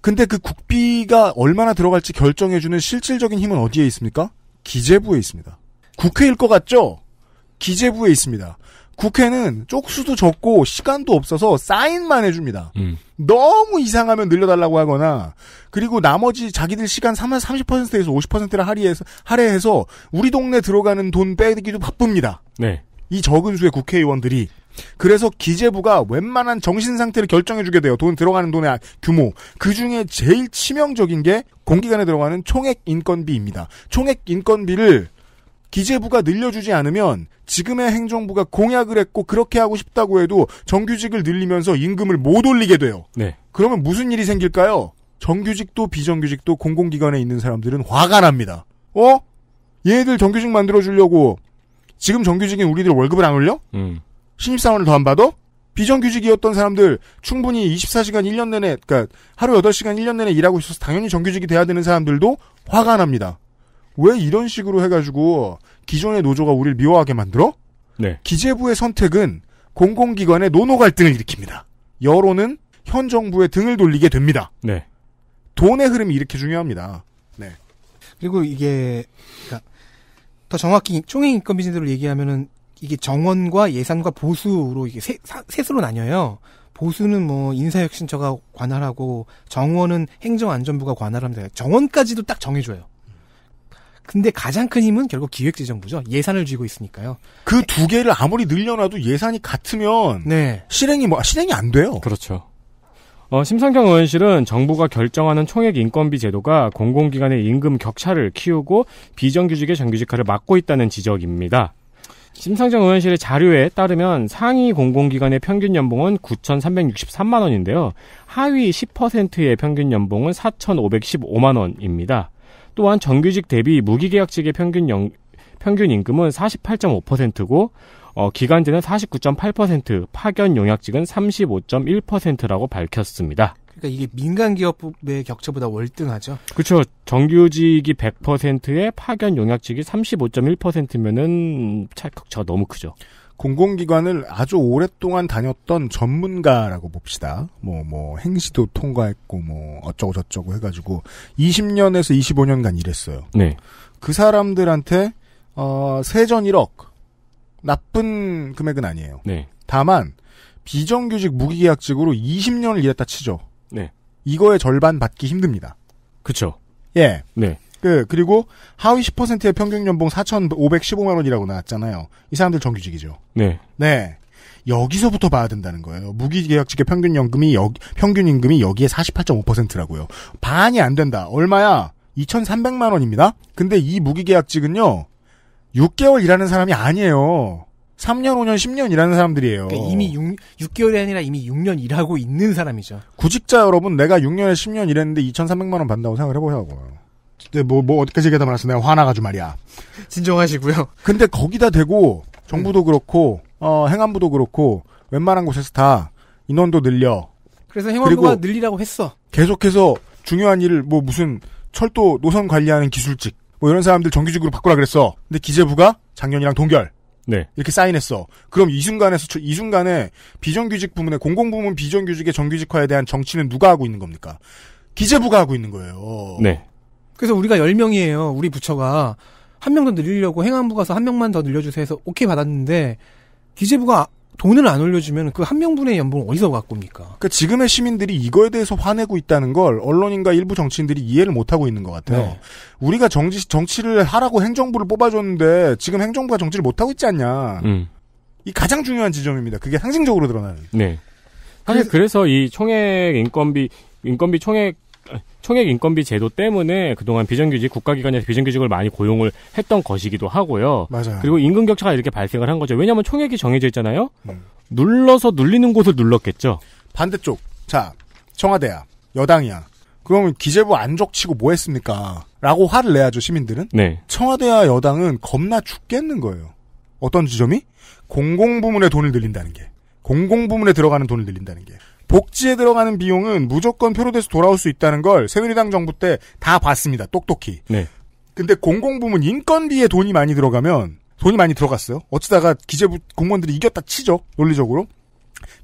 근데 그 국비가 얼마나 들어갈지 결정해주는 실질적인 힘은 어디에 있습니까? 기재부에 있습니다. 국회일 것 같죠? 기재부에 있습니다. 국회는 쪽수도 적고 시간도 없어서 사인만 해줍니다. 음. 너무 이상하면 늘려달라고 하거나 그리고 나머지 자기들 시간 30%에서 50%를 할애해서, 할애해서 우리 동네 들어가는 돈 빼기도 바쁩니다. 네. 이 적은 수의 국회의원들이 그래서 기재부가 웬만한 정신 상태를 결정해주게 돼요. 돈 들어가는 돈의 아, 규모. 그 중에 제일 치명적인 게 공기관에 들어가는 총액 인건비입니다. 총액 인건비를 기재부가 늘려주지 않으면 지금의 행정부가 공약을 했고 그렇게 하고 싶다고 해도 정규직을 늘리면서 임금을 못 올리게 돼요. 네. 그러면 무슨 일이 생길까요? 정규직도 비정규직도 공공기관에 있는 사람들은 화가 납니다. 어? 얘네들 정규직 만들어주려고 지금 정규직인 우리들 월급을 안 올려? 음. 신입사원을 더 안 받아? 비정규직이었던 사람들 충분히 24시간 1년 내내 그러니까 하루 8시간 1년 내내 일하고 있어서 당연히 정규직이 돼야 되는 사람들도 화가 납니다. 왜 이런 식으로 해가지고 기존의 노조가 우리를 미워하게 만들어? 네. 기재부의 선택은 공공기관의 노노 갈등을 일으킵니다. 여론은 현 정부의 등을 돌리게 됩니다. 네. 돈의 흐름이 이렇게 중요합니다. 네. 그리고 이게 그러니까 더 정확히 총액 인건 비제도를 얘기하면은 이게 정원과 예산과 보수로 이게 세, 사, 셋으로 나뉘어요. 보수는 뭐 인사혁신처가 관할하고 정원은 행정안전부가 관할합니다. 정원까지도 딱 정해줘요. 근데 가장 큰 힘은 결국 기획재정부죠. 예산을 쥐고 있으니까요. 그 두 개를 아무리 늘려놔도 예산이 같으면 네. 실행이 뭐 아, 실행이 안 돼요. 그렇죠. 어, 심상경 의원실은 정부가 결정하는 총액 인건비 제도가 공공기관의 임금 격차를 키우고 비정규직의 정규직화를 막고 있다는 지적입니다. 심상정 의원실의 자료에 따르면 상위 공공기관의 평균 연봉은 9,363만 원인데요. 하위 10%의 평균 연봉은 4,515만 원입니다. 또한 정규직 대비 무기계약직의 평균 연, 평균 임금은 48.5%고 어, 기간제는 49.8%, 파견 용역직은 35.1%라고 밝혔습니다. 그러니까 이게 민간 기업의 격차보다 월등하죠. 그렇죠. 정규직이 100%에 파견 용역직이 35.1%면은 찰칵 저 너무 크죠. 공공기관을 아주 오랫동안 다녔던 전문가라고 봅시다. 뭐, 뭐, 행시도 통과했고, 뭐, 어쩌고저쩌고 해가지고, 20년에서 25년간 일했어요. 네. 그 사람들한테, 어, 세전 1억. 나쁜 금액은 아니에요. 네. 다만, 비정규직 무기계약직으로 20년을 일했다 치죠. 네. 이거의 절반 받기 힘듭니다. 그쵸. 예. 네. 그 그리고 하위 10%의 평균 연봉 4,515만 원이라고 나왔잖아요. 이 사람들 정규직이죠. 네. 네. 여기서부터 봐야 된다는 거예요. 무기계약직의 평균 연금이 여기, 평균 임금이 여기에 48.5%라고요. 반이 안 된다. 얼마야? 2,300만 원입니다. 근데 이 무기계약직은요. 6개월 일하는 사람이 아니에요. 3년, 5년, 10년 일하는 사람들이에요. 그러니까 이미 6, 개월이 아니라 이미 6년 일하고 있는 사람이죠. 구직자 여러분, 내가 6년에 10년 일했는데 2,300만 원 받는다고 생각을 해보라고요. 네, 뭐, 뭐 어디까지 얘기하다 말았어. 내가 화나가지고 말이야. 진정하시고요. 근데 거기다 대고 정부도 네. 그렇고 어, 행안부도 그렇고 웬만한 곳에서 다 인원도 늘려. 그래서 행안부가 늘리라고 했어. 계속해서 중요한 일을 뭐 무슨 철도 노선 관리하는 기술직 뭐 이런 사람들 정규직으로 바꾸라 그랬어. 근데 기재부가 작년이랑 동결. 네. 이렇게 사인했어. 그럼 이 순간에서 이 순간에 비정규직 부문의 공공부문 비정규직의 정규직화에 대한 정치는 누가 하고 있는 겁니까? 기재부가 하고 있는 거예요. 네. 그래서 우리가 10명이에요. 우리 부처가. 한 명 더 늘리려고 행안부 가서 한 명만 더 늘려주세요 해서 오케이 받았는데 기재부가 돈을 안 올려주면 그 한 명분의 연봉을 어디서 갖고 옵니까? 그러니까 지금의 시민들이 이거에 대해서 화내고 있다는 걸 언론인과 일부 정치인들이 이해를 못하고 있는 것 같아요. 네. 우리가 정치, 정치를 하라고 행정부를 뽑아줬는데 지금 행정부가 정치를 못하고 있지 않냐. 음. 이 가장 중요한 지점입니다. 그게 상징적으로 드러나는. 네. 사실 그래서, 그래서 이 총액 인건비, 인건비 총액 총액 인건비 제도 때문에 그동안 비정규직 국가기관에서 비정규직을 많이 고용을 했던 것이기도 하고요. 맞아요. 그리고 임금 격차가 이렇게 발생을 한 거죠. 왜냐하면 총액이 정해져 있잖아요. 음. 눌러서 눌리는 곳을 눌렀겠죠. 반대쪽. 자, 청와대야, 여당이야. 그러면 기재부 안적 치고 뭐 했습니까? 라고 화를 내야죠, 시민들은. 네. 청와대와 여당은 겁나 죽겠는 거예요. 어떤 지점이? 공공부문에 돈을 늘린다는 게. 공공부문에 들어가는 돈을 늘린다는 게. 복지에 들어가는 비용은 무조건 표로돼서 돌아올 수 있다는 걸 새누리당 정부 때 다 봤습니다. 똑똑히. 네. 근데 공공부문 인건비에 돈이 많이 들어가면 돈이 많이 들어갔어요. 어쩌다가 기재부 공무원들이 이겼다 치죠. 논리적으로.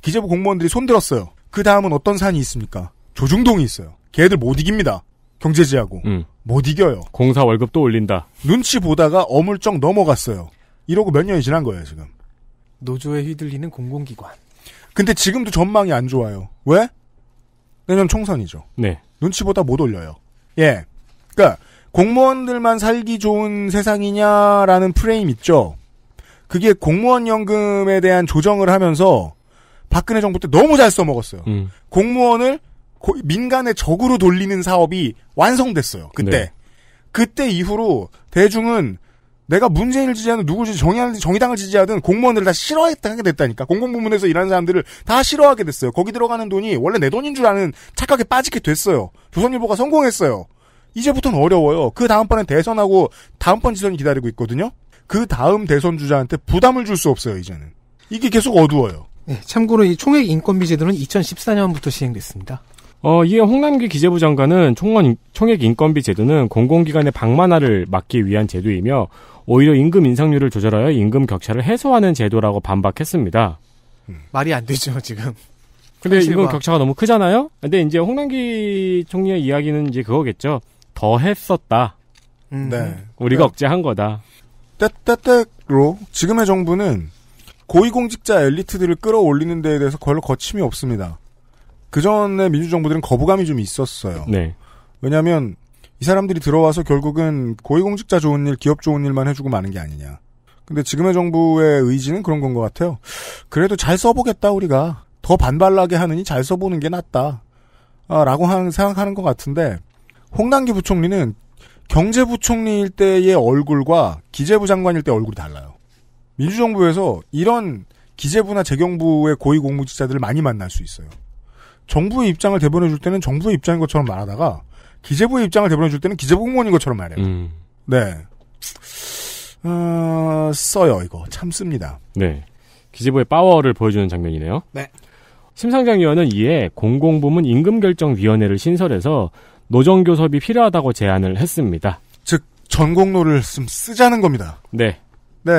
기재부 공무원들이 손들었어요. 그 다음은 어떤 사안이 있습니까? 조중동이 있어요. 걔들 못 이깁니다. 경제지하고. 음. 못 이겨요. 공사 월급도 올린다. 눈치 보다가 어물쩍 넘어갔어요. 이러고 몇 년이 지난 거예요, 지금. 노조에 휘둘리는 공공기관. 근데 지금도 전망이 안 좋아요. 왜? 내년 총선이죠. 네. 눈치보다 못 올려요. 예. 그러니까 공무원들만 살기 좋은 세상이냐라는 프레임 있죠. 그게 공무원 연금에 대한 조정을 하면서 박근혜 정부 때 너무 잘 써먹었어요. 음. 공무원을 민간의 적으로 돌리는 사업이 완성됐어요. 그때. 네. 그때 이후로 대중은 내가 문재인을 지지하는 누구지 정의하는 정의당을 지지하든 공무원들을 다 싫어하게 됐다니까 공공부문에서 일하는 사람들을 다 싫어하게 됐어요. 거기 들어가는 돈이 원래 내 돈인 줄 아는 착각에 빠지게 됐어요. 조선일보가 성공했어요. 이제부터는 어려워요. 그다음번에 대선하고 다음번 지선이 기다리고 있거든요. 그 다음 대선 주자한테 부담을 줄 수 없어요. 이제는 이게 계속 어두워요. 네, 참고로 이 총액 인건비 제도는 2014년부터 시행됐습니다. 어, 이에 홍남기 기재부 장관은 총원, 총액 인건비 제도는 공공기관의 방만화를 막기 위한 제도이며 오히려 임금 인상률을 조절하여 임금 격차를 해소하는 제도라고 반박했습니다. 음. 말이 안 되죠, 지금. 근데 사실과. 이건 격차가 너무 크잖아요? 근데 이제 홍남기 총리의 이야기는 이제 그거겠죠. 더 했었다. 음. 네. 우리가 네. 억제한 거다. 때때때로 지금의 정부는 고위공직자 엘리트들을 끌어올리는 데에 대해서 별로 거침이 없습니다. 그 전에 민주정부들은 거부감이 좀 있었어요. 네. 왜냐하면 이 사람들이 들어와서 결국은 고위공직자 좋은 일, 기업 좋은 일만 해주고 마는 게 아니냐. 근데 지금의 정부의 의지는 그런 건 것 같아요. 그래도 잘 써보겠다 우리가 더반발하게 하느니 잘 써보는 게 낫다. 아, 라고 하는, 생각하는 것 같은데 홍남기 부총리는 경제부총리일 때의 얼굴과 기재부 장관일 때 얼굴이 달라요. 민주정부에서 이런 기재부나 재경부의 고위 공무직자들을 많이 만날 수 있어요. 정부의 입장을 대변해줄 때는 정부의 입장인 것처럼 말하다가 기재부의 입장을 대변해줄 때는 기재부 공무원인 것처럼 말해요. 음. 네. 어, 써요, 이거. 참습니다. 네. 기재부의 파워를 보여주는 장면이네요. 네. 심상정 의원은 이에 공공부문 임금결정위원회를 신설해서 노정교섭이 필요하다고 제안을 했습니다. 즉, 전공로를 쓰자는 겁니다. 네. 네.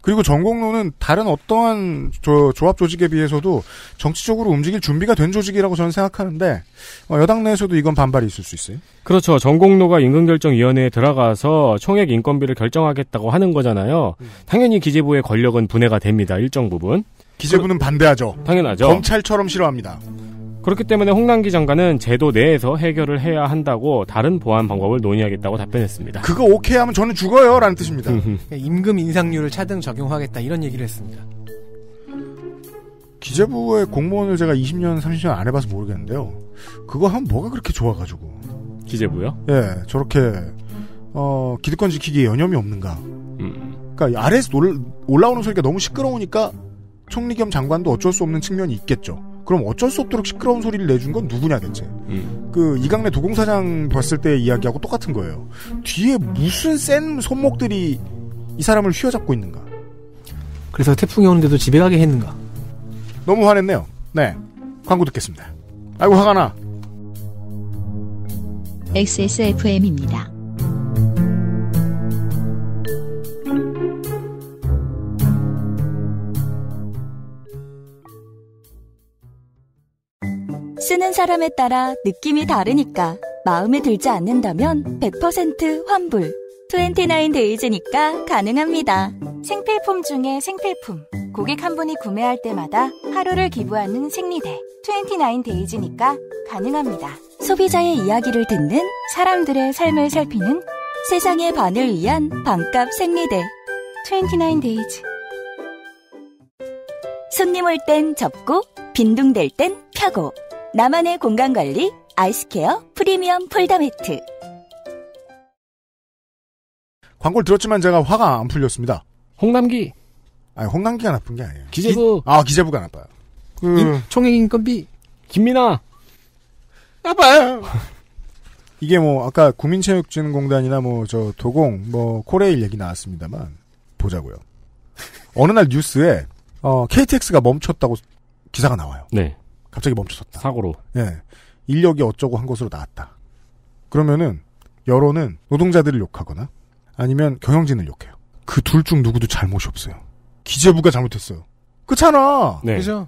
그리고 전공로는 다른 어떠한 조, 합 조직에 비해서도 정치적으로 움직일 준비가 된 조직이라고 저는 생각하는데 어, 여당 내에서도 이건 반발이 있을 수 있어요. 그렇죠. 전공로가 임금결정위원회에 들어가서 총액 인건비를 결정하겠다고 하는 거잖아요. 당연히 기재부의 권력은 분해가 됩니다. 일정 부분. 기재부는 반대하죠. 당연하죠. 검찰처럼 싫어합니다. 그렇기 때문에 홍남기 장관은 제도 내에서 해결을 해야 한다고 다른 보완 방법을 논의하겠다고 답변했습니다. 그거 오케이 하면 저는 죽어요 라는 뜻입니다. 임금 인상률을 차등 적용하겠다 이런 얘기를 했습니다. 기재부의 공무원을 제가 20년, 30년 안 해봐서 모르겠는데요. 그거 하면 뭐가 그렇게 좋아가지고. 기재부요? 예, 저렇게, 어, 기득권 지키기에 여념이 없는가. 음. 그니까 아래에서 놀, 올라오는 소리가 너무 시끄러우니까 총리 겸 장관도 어쩔 수 없는 측면이 있겠죠. 그럼 어쩔 수 없도록 시끄러운 소리를 내준 건 누구냐 대체. 음. 그 이강래 도공사장 봤을 때 이야기하고 똑같은 거예요. 뒤에 무슨 센 손목들이 이 사람을 휘어잡고 있는가. 그래서 태풍이 오는데도 집에 가게 했는가. 너무 화냈네요. 네. 광고 듣겠습니다. 아이고 화가 나. XSFM입니다. 쓰는 사람에 따라 느낌이 음. 다르니까 마음에 들지 않는다면 100% 환불. 29데이즈니까 가능합니다. 생필품 중에 생필품. 고객 한 분이 구매할 때마다 하루를 기부하는 생리대. 29데이즈니까 가능합니다. 소비자의 이야기를 듣는 사람들의 삶을 살피는 세상의 반을 위한 반값 생리대. 29데이즈. 손님 올 땐 접고 빈둥댈 땐 펴고 나만의 공간관리 아이스케어 프리미엄 폴더 매트 광고를 들었지만 제가 화가 안 풀렸습니다. 홍남기. 아니 홍남기가 나쁜 게 아니에요. 기재부. 기, 아 기재부가 나빠요. 그... 총액 인건비. 김민아. 나빠요. 이게 뭐 아까 국민체육진흥공단이나 뭐 저 도공 뭐 코레일 얘기 나왔습니다만 보자고요. 어느 날 뉴스에 어, KTX가 멈췄다고 기사가 나와요. 네. 갑자기 멈춰섰다. 사고로. 예. 인력이 어쩌고 한 것으로 나왔다. 그러면은 여론은 노동자들을 욕하거나 아니면 경영진을 욕해요. 그 둘 중 누구도 잘못이 없어요. 기재부가 잘못했어요. 그렇잖아. 네. 그죠?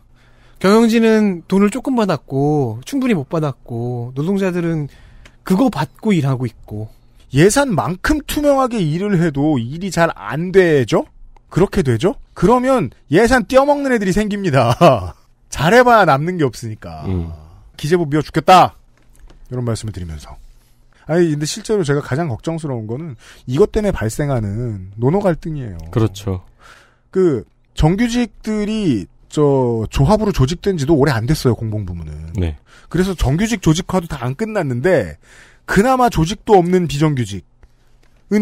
경영진은 돈을 조금 받았고 충분히 못 받았고 노동자들은 그거 받고 일하고 있고 예산만큼 투명하게 일을 해도 일이 잘 안 되죠? 그렇게 되죠? 그러면 예산 떼어먹는 애들이 생깁니다. 잘해봐야 남는 게 없으니까 음. 기재부 미워 죽겠다 이런 말씀을 드리면서 아니 근데 실제로 제가 가장 걱정스러운 거는 이것 때문에 발생하는 노노 갈등이에요. 그렇죠. 그 정규직들이 저 조합으로 조직된지도 오래 안 됐어요 공공 부문은. 네. 그래서 정규직 조직화도 다 안 끝났는데 그나마 조직도 없는 비정규직은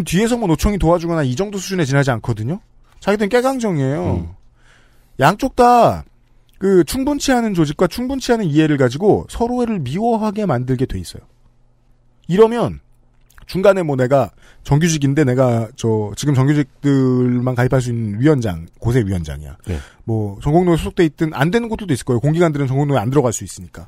뒤에서 뭐 노총이 도와주거나 이 정도 수준에 지나지 않거든요. 자기들은 깨강정이에요. 음. 양쪽 다그 충분치 않은 조직과 충분치 않은 이해를 가지고 서로를 미워하게 만들게 돼 있어요. 이러면 중간에 뭐 내가 정규직인데 내가 저 지금 정규직들만 가입할 수 있는 위원장 고세 위원장이야. 네. 뭐 전공노에 소속돼 있든 안 되는 곳들도 있을 거예요. 공기관들은 전공노에 안 들어갈 수 있으니까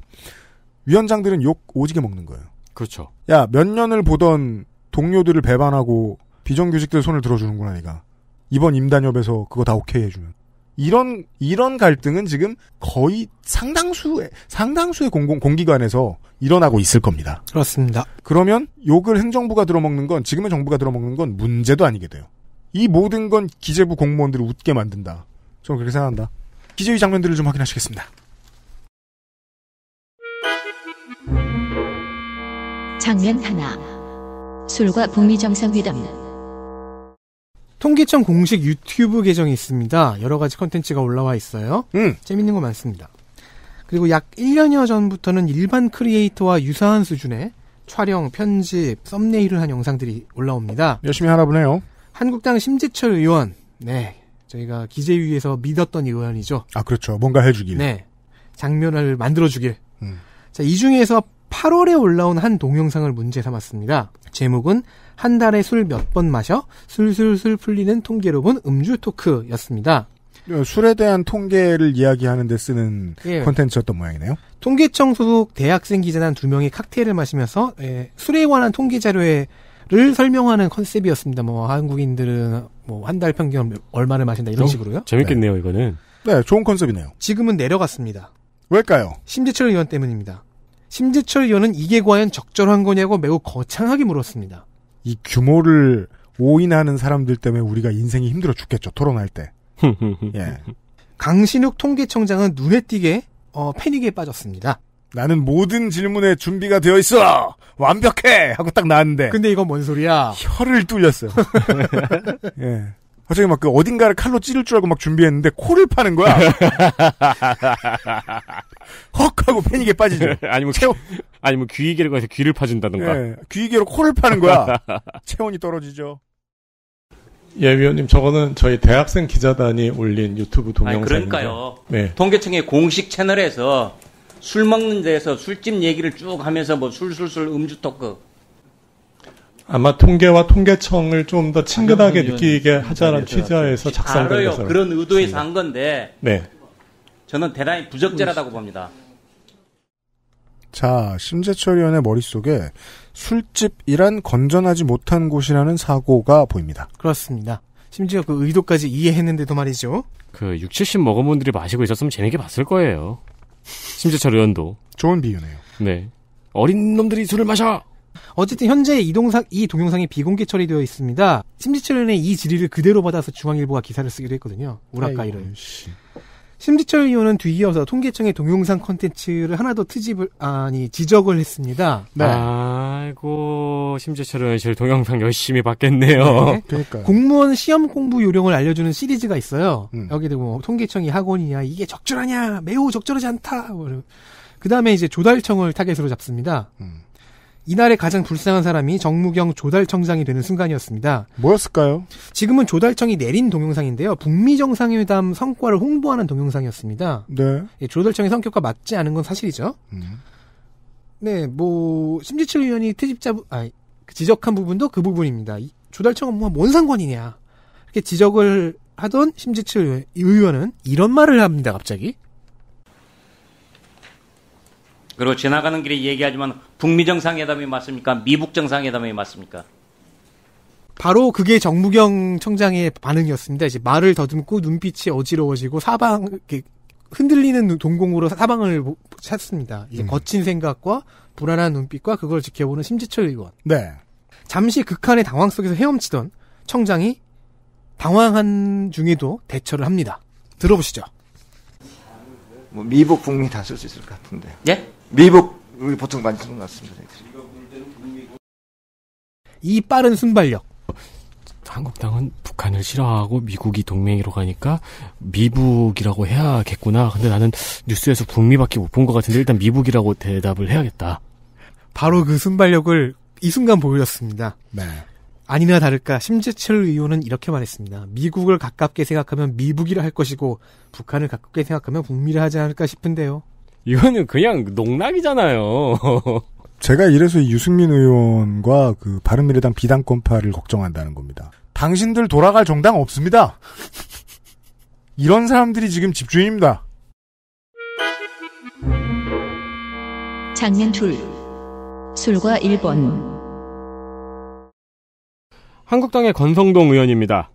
위원장들은 욕 오지게 먹는 거예요. 그렇죠. 야 몇 년을 보던 동료들을 배반하고 비정규직들 손을 들어주는구나 니가 이번 임단협에서 그거 다 오케이 해주면 이런 이런 갈등은 지금 거의 상당수의 상당수의 공공 공기관에서 일어나고 있을 겁니다. 그렇습니다. 그러면 욕을 행정부가 들어먹는 건 지금의 정부가 들어먹는 건 문제도 아니게 돼요. 이 모든 건 기재부 공무원들을 웃게 만든다. 저는 그렇게 생각한다. 기재위 장면들을 좀 확인하시겠습니다. 장면 하나. 술과 북미 정상회담. 통계청 공식 유튜브 계정이 있습니다. 여러 가지 컨텐츠가 올라와 있어요. 음. 재밌는 거 많습니다. 그리고 약 1년여 전부터는 일반 크리에이터와 유사한 수준의 촬영, 편집, 썸네일을 한 영상들이 올라옵니다. 열심히 하나 보네요. 한국당 심재철 의원. 네. 저희가 기재위에서 믿었던 의원이죠. 아, 그렇죠. 뭔가 해주길. 네. 장면을 만들어주길. 음. 자, 이 중에서 8월에 올라온 한 동영상을 문제 삼았습니다. 제목은 한 달에 술 몇 번 마셔 술술술 풀리는 통계로 본 음주 토크였습니다. 어, 술에 대한 통계를 이야기하는 데 쓰는 예. 콘텐츠였던 모양이네요. 통계청 소속 대학생 기자 단두 명이 칵테일을 마시면서 예, 술에 관한 통계 자료를 설명하는 컨셉이었습니다. 뭐 한국인들은 뭐 한 달 평균 얼마를 마신다 이런 어, 식으로요. 재밌겠네요 네. 이거는. 네, 좋은 컨셉이네요. 지금은 내려갔습니다. 왜일까요? 심재철 의원 때문입니다. 심재철 의원은 이게 과연 적절한 거냐고 매우 거창하게 물었습니다. 이 규모를 오인하는 사람들 때문에 우리가 인생이 힘들어 죽겠죠. 토론할 때. 예. 강신욱 통계청장은 눈에 띄게 어, 패닉에 빠졌습니다. 나는 모든 질문에 준비가 되어 있어 완벽해 하고 딱 나왔는데 근데 이건 뭔 소리야 혀를 뚫렸어요 예. 갑자기 막 그 어딘가를 칼로 찌를 줄 알고 막 준비했는데 코를 파는 거야. 헉 하고 패닉에 빠지죠. 아니면 뭐 체온 아니면 뭐 귀이개로 가서 귀를 파준다던가. 네, 예, 귀이개로 코를 파는 거야. 체온이 떨어지죠. 예, 위원님, 저거는 저희 대학생 기자단이 올린 유튜브 동영상인데. 그러니까요. 네. 통계청의 공식 채널에서 술 먹는 데에서 술집 얘기를 쭉 하면서 뭐 술술술 음주 토크 아마 통계와 통계청을 좀 더 친근하게 느끼게 그 하자는 취지에서 작성된 거 그런 의도에서 한 건데. 네. 저는 대단히 부적절하다고 봅니다. 자, 심재철 의원의 머릿속에 술집이란 건전하지 못한 곳이라는 사고가 보입니다. 그렇습니다. 심지어 그 의도까지 이해했는데도 말이죠. 그 6, 70 먹은 분들이 마시고 있었으면 재밌게 봤을 거예요. 심재철 의원도. 좋은 비유네요. 네. 어린 놈들이 술을 마셔! 어쨌든 현재 이 동상 이 동영상이 비공개 처리되어 있습니다. 심지철은의 이 질의를 그대로 받아서 중앙일보가 기사를 쓰기도 했거든요. 우라카이를. 심지철 의원은 뒤이어서 통계청의 동영상 콘텐츠를 하나 더 트집을 아니 지적을 했습니다. 네. 아이고 심지철 의원 실 동영상 열심히 봤겠네요. 네. 그러니까 공무원 시험 공부 요령을 알려주는 시리즈가 있어요. 음. 여기도 뭐 통계청이 학원이야 이게 적절하냐 매우 적절하지 않다. 뭐 그 다음에 이제 조달청을 타겟으로 잡습니다. 음. 이날의 가장 불쌍한 사람이 정무경 조달청장이 되는 순간이었습니다. 뭐였을까요? 지금은 조달청이 내린 동영상인데요. 북미 정상회담 성과를 홍보하는 동영상이었습니다. 네. 예, 조달청의 성격과 맞지 않은 건 사실이죠. 음. 네, 뭐 심지철 의원이 퇴집자 아 그 지적한 부분도 그 부분입니다. 이, 조달청은 뭐뭔 상관이냐 이렇게 지적을 하던 심지철 의원은 이런 말을 합니다. 갑자기 그리고 지나가는 길에 얘기하지만 북미 정상회담이 맞습니까? 미북 정상회담이 맞습니까? 바로 그게 정무경 청장의 반응이었습니다. 이제 말을 더듬고 눈빛이 어지러워지고 사방 이렇게 흔들리는 동공으로 사방을 찾습니다. 이제 음. 거친 생각과 불안한 눈빛과 그걸 지켜보는 심지철 의원. 네. 잠시 극한의 당황 속에서 헤엄치던 청장이 당황한 중에도 대처를 합니다. 들어보시죠. 뭐 미북 북미 다 쓸 수 있을 것 같은데. 예? 미국 보통 많이 쓰는 것습니다이 빠른 순발력. 한국당은 북한을 싫어하고 미국이 동맹으로 가니까 미북이라고 해야겠구나. 근데 나는 뉴스에서 북미밖에 못 본 것 같은데 일단 미북이라고 대답을 해야겠다. 바로 그 순발력을 이 순간 보여줬습니다. 네. 아니나 다를까 심재철 의원은 이렇게 말했습니다. 미국을 가깝게 생각하면 미북이라 할 것이고 북한을 가깝게 생각하면 북미라 하지 않을까 싶은데요. 이거는 그냥 농락이잖아요. 제가 이래서 유승민 의원과 그 바른미래당 비당권파를 걱정한다는 겁니다. 당신들 돌아갈 정당 없습니다. 이런 사람들이 지금 집주인입니다. 장면 둘 술과 일본 한국당의 권성동 의원입니다.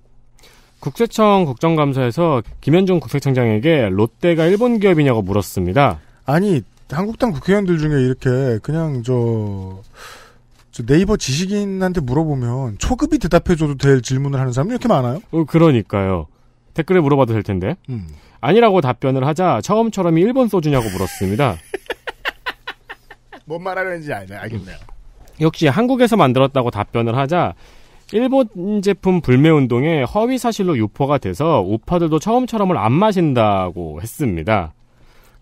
국세청 국정감사에서 김현종 국세청장에게 롯데가 일본 기업이냐고 물었습니다. 아니 한국당 국회의원들 중에 이렇게 그냥 저, 저 네이버 지식인한테 물어보면 초급이 대답해줘도 될 질문을 하는 사람이 이렇게 많아요? 어, 그러니까요. 댓글에 물어봐도 될 텐데. 음. 아니라고 답변을 하자 처음처럼 일본 소주냐고 물었습니다. 뭔 말하는지 알겠네요. 음. 역시 한국에서 만들었다고 답변을 하자 일본 제품 불매운동에 허위 사실로 유포가 돼서 우파들도 처음처럼을 안 마신다고 했습니다.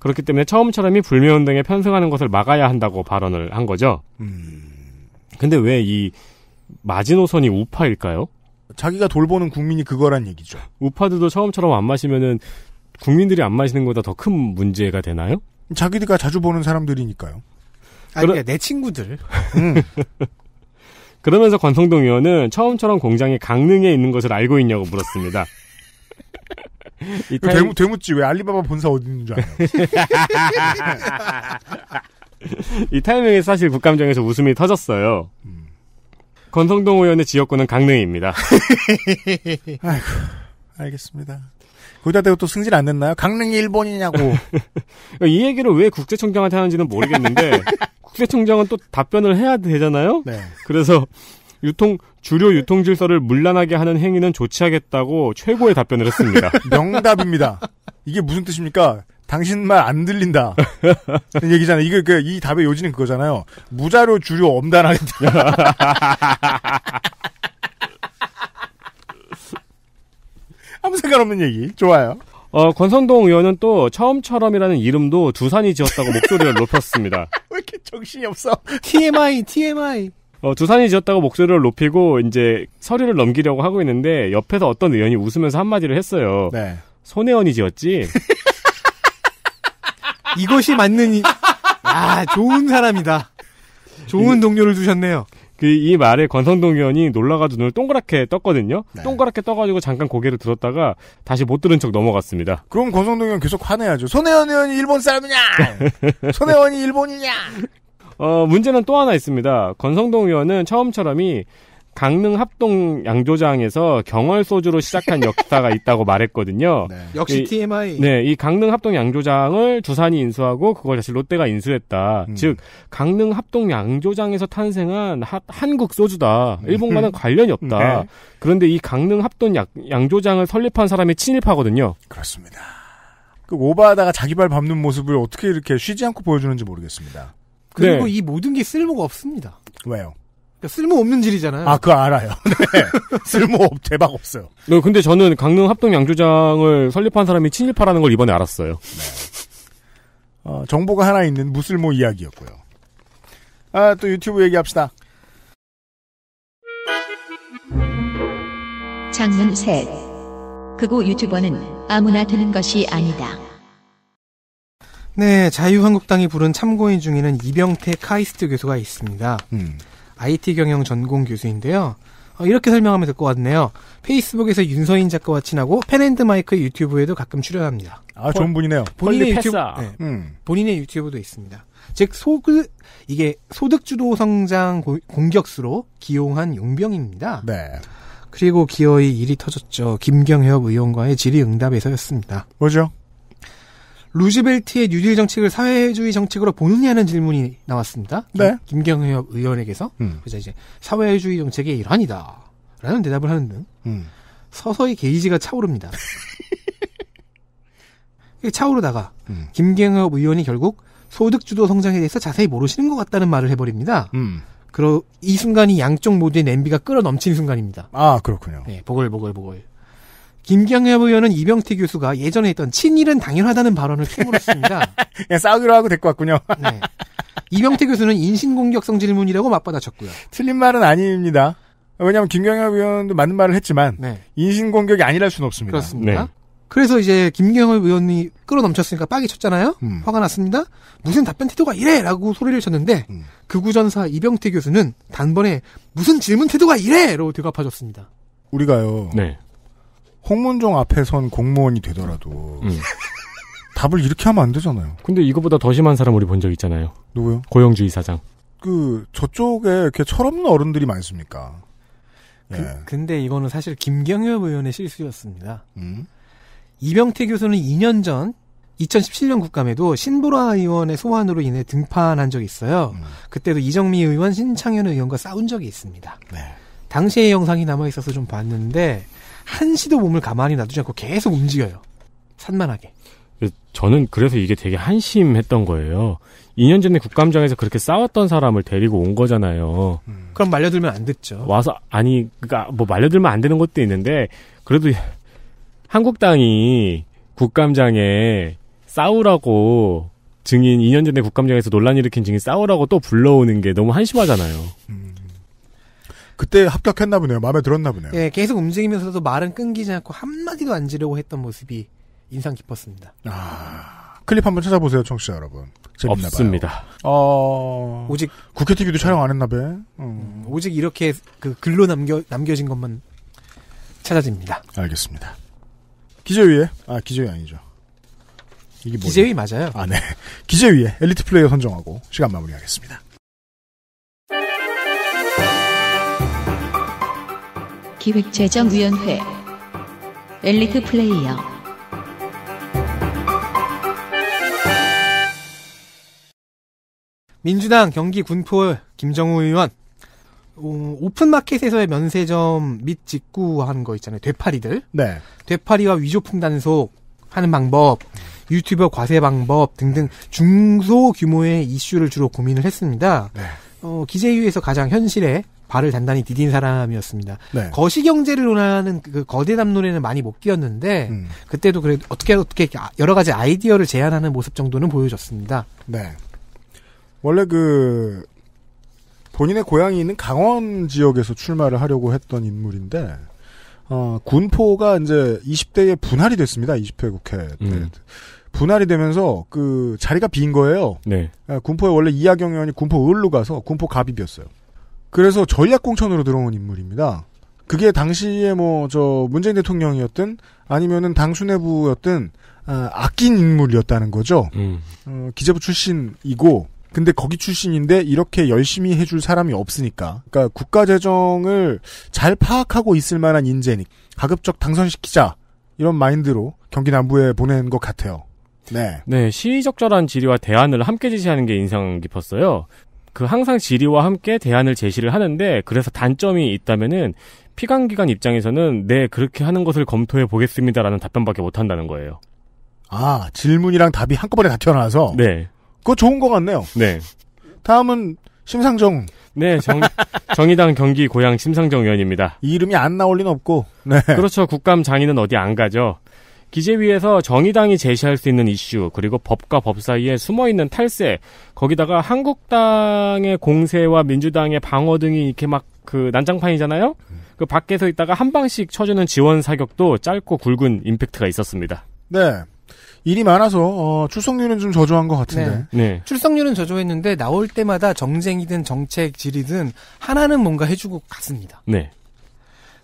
그렇기 때문에 처음처럼이 불매운동에 편승하는 것을 막아야 한다고 발언을 한 거죠. 음. 근데 왜 이 마지노선이 우파일까요? 자기가 돌보는 국민이 그거란 얘기죠. 우파들도 처음처럼 안 마시면은 국민들이 안 마시는 거보다 더 큰 문제가 되나요? 자기가 자주 보는 사람들이니까요. 아니, 그러니까 그러... 내 친구들. 음. 그러면서 권성동 의원은 처음처럼 공장이 강릉에 있는 것을 알고 있냐고 물었습니다. 이탈... 되묻, 되묻지 왜 알리바바 본사 어디 있는 줄 알아요. 이 타이밍에 사실 국감장에서 웃음이 터졌어요. 음. 권성동 의원의 지역구는 강릉입니다. 아이고, 알겠습니다. 거기다 대고 또 승진 안 됐나요? 강릉이 일본이냐고. 이 얘기를 왜국제청장한테 하는지는 모르겠는데 국제청장은또 답변을 해야 되잖아요. 네. 그래서 유통 주류 유통 질서를 물란하게 하는 행위는 조치하겠다고 최고의 답변을 했습니다. 명답입니다. 이게 무슨 뜻입니까? 당신 말 안 들린다. 얘기잖아요. 이게 그, 이 답의 요지는 그거잖아요. 무자료 주류 엄단하겠다. 아무 생각 없는 얘기. 좋아요. 어, 권성동 의원은 또 처음처럼이라는 이름도 두산이 지었다고 목소리를 높였습니다. 왜 이렇게 정신이 없어? TMI, TMI. 어, 두산이 지었다고 목소리를 높이고 이제 서류를 넘기려고 하고 있는데 옆에서 어떤 의원이 웃으면서 한마디를 했어요. 네. 손혜원이 지었지. 이것이 맞는 이... 아 좋은 사람이다. 좋은 이, 동료를 두셨네요. 그이 말에 권성동 의원이 놀라가지고 눈을 동그랗게 떴거든요. 네. 동그랗게 떠가지고 잠깐 고개를 들었다가 다시 못 들은 척 넘어갔습니다. 그럼 권성동 의원 계속 화내야죠. 손혜원 의원이 일본 사람이냐? 손혜원이 일본이냐? 어, 문제는 또 하나 있습니다. 권성동 의원은 처음처럼이 강릉 합동 양조장에서 경월 소주로 시작한 역사가 있다고 말했거든요. 네. 역시 TMI. 네, 이 강릉 합동 양조장을 두산이 인수하고 그걸 다시 롯데가 인수했다. 음. 즉 강릉 합동 양조장에서 탄생한 하, 한국 소주다. 음. 일본과는 음. 관련이 없다. 네. 그런데 이 강릉 합동 양, 양조장을 설립한 사람이 친일파거든요. 그렇습니다. 그 오바하다가 자기 발 밟는 모습을 어떻게 이렇게 쉬지 않고 보여주는지 모르겠습니다. 그리고 네. 이 모든 게 쓸모가 없습니다. 왜요? 그러니까 쓸모없는 질이잖아요. 아, 그거 알아요. 네. 쓸모없, 대박 없어요. 네, 근데 저는 강릉 합동 양조장을 설립한 사람이 친일파라는 걸 이번에 알았어요. 네. 어, 정보가 하나 있는 무슬모 이야기였고요. 아, 또 유튜브 얘기합시다. 장문 셋. 그고 유튜버는 아무나 되는 것이 아니다. 네, 자유한국당이 부른 참고인 중에는 이병태 카이스트 교수가 있습니다. 음. IT 경영 전공 교수인데요. 어, 이렇게 설명하면 될 것 같네요. 페이스북에서 윤서인 작가와 친하고 펜앤드마이크 유튜브에도 가끔 출연합니다. 아 좋은 분이네요. 본인의 유튜브, 네, 음. 본인의 유튜브도 있습니다. 즉 소득 이게 소득 주도 성장 고, 공격수로 기용한 용병입니다. 네. 그리고 기어이 일이 터졌죠. 김경협 의원과의 질의응답에서였습니다. 뭐죠? 루즈벨트의 뉴딜 정책을 사회주의 정책으로 보느냐는 질문이 나왔습니다. 네. 김경엽 의원에게서 음. 그래서 이제 사회주의 정책의 일환이다라는 대답을 하는 등 음. 서서히 게이지가 차오릅니다. 차오르다가 음. 김경협 의원이 결국 소득주도 성장에 대해서 자세히 모르시는 것 같다는 말을 해버립니다. 음. 그러 이 순간이 양쪽 모두의 냄비가 끓어넘치는 순간입니다. 아 그렇군요. 네, 보글보글보글. 김경엽 의원은 이병태 교수가 예전에 했던 친일은 당연하다는 발언을 피물었습니다. 그냥 싸우기로 하고 될 것 같군요 네. 이병태 교수는 인신공격성 질문이라고 맞받아쳤고요. 틀린 말은 아닙니다. 왜냐하면 김경엽 의원도 맞는 말을 했지만 네. 인신공격이 아니랄 수는 없습니다. 그렇습니다. 네. 그래서 이제 김경엽 의원이 끌어넘쳤으니까 빡이 쳤잖아요. 음. 화가 났습니다. 무슨 답변 태도가 이래라고 소리를 쳤는데 음. 극우전사 그 이병태 교수는 단번에 무슨 질문 태도가 이래 라고 대답하셨습니다. 우리가요. 네. 홍문종 앞에 선 공무원이 되더라도 음. 답을 이렇게 하면 안 되잖아요. 근데 이거보다 더 심한 사람 우리 본 적 있잖아요. 누구요? 고영주 이사장. 그 저쪽에 이렇게 철없는 어른들이 많습니까? 그, 예. 근데 이거는 사실 김경엽 의원의 실수였습니다. 음? 이병태 교수는 2년 전 2017년 국감에도 신보라 의원의 소환으로 인해 등판한 적이 있어요. 음. 그때도 이정미 의원, 신창현 의원과 싸운 적이 있습니다. 네. 당시의 영상이 남아 있어서 좀 봤는데 한시도 몸을 가만히 놔두지 않고 계속 움직여요. 산만하게. 그 저는 그래서 이게 되게 한심했던 거예요. 2년 전에 국감장에서 그렇게 싸웠던 사람을 데리고 온 거잖아요. 음. 그럼 말려들면 안 됐죠. 와서 아니 그니까뭐 말려들면 안 되는 것도 있는데 그래도 한국당이 국감장에 싸우라고 증인 2년 전에 국감장에서 논란 일으킨 증인 싸우라고 또 불러오는 게 너무 한심하잖아요. 음. 그때 합격했나 보네요. 마음에 들었나 보네요. 예, 계속 움직이면서도 말은 끊기지 않고 한마디도 안 지르고 했던 모습이 인상 깊었습니다. 아, 클립 한번 찾아보세요, 청취자 여러분. 재밌나 없습니다. 봐요. 어... 오직 국회 TV도 촬영 안 했나 봐. 음, 음, 오직 이렇게 그 글로 남겨 남겨진 것만 찾아집니다. 알겠습니다. 기재위에 아 기재위 아니죠. 이게 기재위 맞아요. 아 네. 기재위에 엘리트 플레이어 선정하고 시간 마무리하겠습니다. 기획재정위원회 엘리트 플레이어 민주당 경기 군포 김정우 의원 어, 오픈마켓에서의 면세점 및 직구한 거 있잖아요. 되파리들. 네. 되파리와 위조품 단속 하는 방법, 유튜버 과세 방법 등등 중소 규모의 이슈를 주로 고민을 했습니다. 네. 어, 기재위에서 가장 현실에 발을 단단히 디딘 사람이었습니다. 네. 거시경제를 논하는 그 거대담 론에는 많이 못 끼었는데 음. 그때도 그래도 어떻게 어떻게 여러 가지 아이디어를 제안하는 모습 정도는 보여줬습니다. 네. 원래 그 본인의 고향이 있는 강원 지역에서 출마를 하려고 했던 인물인데 어, 군포가 이제 20대에 분할이 됐습니다. 20회 국회 때. 음. 분할이 되면서 그 자리가 빈 거예요. 네. 아, 군포에 원래 이하경 의원이 군포 을로 가서 군포 갑입이었어요. 그래서 전략공천으로 들어온 인물입니다. 그게 당시에 뭐 저 문재인 대통령이었든 아니면은 당수 내부였든 아, 아낀 인물이었다는 거죠. 음. 어, 기재부 출신이고 근데 거기 출신인데 이렇게 열심히 해줄 사람이 없으니까. 그러니까 국가 재정을 잘 파악하고 있을 만한 인재니 가급적 당선시키자 이런 마인드로 경기 남부에 보낸 것 같아요. 네. 네, 시의적절한 지리와 대안을 함께 제시하는 게 인상 깊었어요. 그 항상 질의와 함께 대안을 제시를 하는데 그래서 단점이 있다면은 피감기관 입장에서는 네 그렇게 하는 것을 검토해 보겠습니다라는 답변밖에 못 한다는 거예요. 아 질문이랑 답이 한꺼번에 다 튀어나와서 네 그거 좋은 것 같네요. 네 다음은 심상정 네 정, 정의당 경기 고향 심상정 의원입니다. 이 이름이 안 나올 리는 없고 네 그렇죠 국감 장인은 어디 안 가죠. 기재위에서 정의당이 제시할 수 있는 이슈 그리고 법과 법 사이에 숨어 있는 탈세 거기다가 한국당의 공세와 민주당의 방어 등이 이렇게 막 그 난장판이잖아요. 그 밖에서 있다가 한 방씩 쳐주는 지원 사격도 짧고 굵은 임팩트가 있었습니다. 네. 일이 많아서 어, 출석률은 좀 저조한 것 같은데. 네. 네. 출석률은 저조했는데 나올 때마다 정쟁이든 정책 질이든 하나는 뭔가 해주고 갔습니다. 네.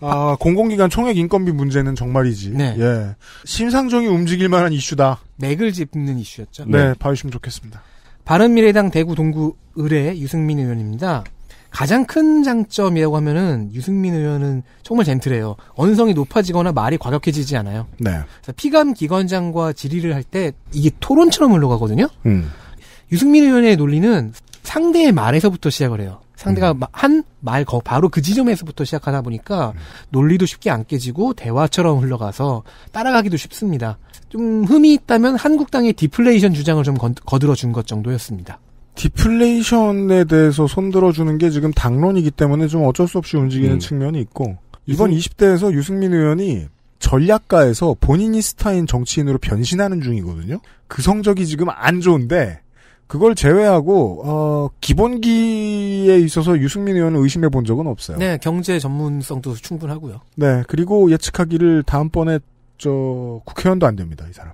아, 공공기관 총액 인건비 문제는 정말이지. 네. 예. 심상정이 움직일 만한 이슈다. 맥을 짚는 이슈였죠. 네, 네. 봐주시면 좋겠습니다. 바른미래당 대구 동구 의뢰 유승민 의원입니다. 가장 큰 장점이라고 하면은 유승민 의원은 정말 젠틀해요. 언성이 높아지거나 말이 과격해지지 않아요. 네. 피감 기관장과 질의를 할 때 이게 토론처럼 흘러가거든요. 음. 유승민 의원의 논리는 상대의 말에서부터 시작을 해요. 상대가 음. 한말 바로 그 지점에서부터 시작하다 보니까 음. 논리도 쉽게 안 깨지고 대화처럼 흘러가서 따라가기도 쉽습니다. 좀 흠이 있다면 한국당의 디플레이션 주장을 좀 거들어 준 것 정도였습니다. 디플레이션에 대해서 손들어주는 게 지금 당론이기 때문에 좀 어쩔 수 없이 움직이는 음. 측면이 있고 이번 유승... 20대에서 유승민 의원이 전략가에서 본인이 스타인 정치인으로 변신하는 중이거든요. 그 성적이 지금 안 좋은데 그걸 제외하고 어, 기본기에 있어서 유승민 의원은 의심해 본 적은 없어요. 네, 경제 전문성도 충분하고요. 네, 그리고 예측하기를 다음번에 저 국회의원도 안 됩니다, 이 사람.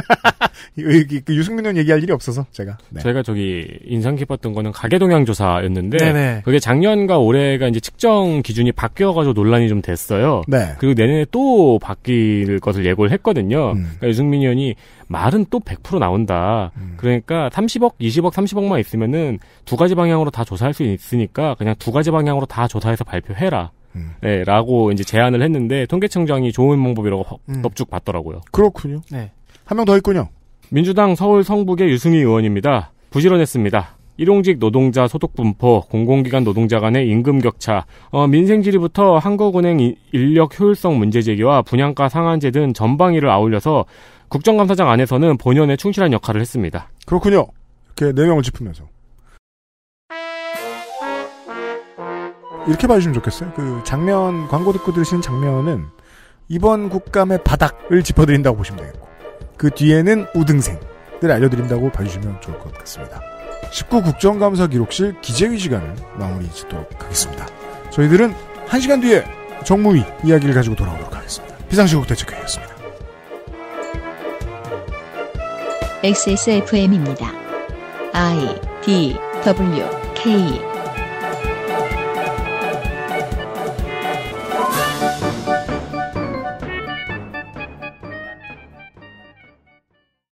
그 유승민 의원 얘기할 일이 없어서 제가 네. 제가 저기 인상 깊었던 거는 가계 동향 조사였는데 네네. 그게 작년과 올해가 이제 측정 기준이 바뀌어가지고 논란이 좀 됐어요. 네. 그리고 내년에 또 바뀔 것을 예고를 했거든요. 음. 그러니까 유승민 의원이 말은 또 100% 나온다. 음. 그러니까 30억, 20억, 30억만 있으면은 두 가지 방향으로 다 조사할 수 있으니까 그냥 두 가지 방향으로 다 조사해서 발표해라. 음. 네, 라고 이제 제안을 했는데 통계청장이 좋은 방법이라고 음. 덥죽 받더라고요. 그렇군요. 네. 한명더 있군요. 민주당 서울 성북의 유승희 의원입니다. 부지런했습니다. 일용직 노동자 소득 분포, 공공기관 노동자 간의 임금 격차, 어, 민생 질의부터 한국은행 인력 효율성 문제 제기와 분양가 상한제 등 전방위를 아울려서 국정감사장 안에서는 본연의 충실한 역할을 했습니다. 그렇군요. 이렇게 내용을 네 짚으면서 이렇게 봐주시면 좋겠어요. 그 장면 광고 듣고 들으신 장면은 이번 국감의 바닥을 짚어드린다고 보시면 돼요. 그 뒤에는 우등생들 알려드린다고 봐주시면 좋을 것 같습니다. 19 국정감사 기록실 기재위 시간을 마무리 짓도록 하겠습니다. 저희들은 1시간 뒤에 정무위 이야기를 가지고 돌아오도록 하겠습니다. 비상시국 대책회의였습니다. XSFM입니다. I D W K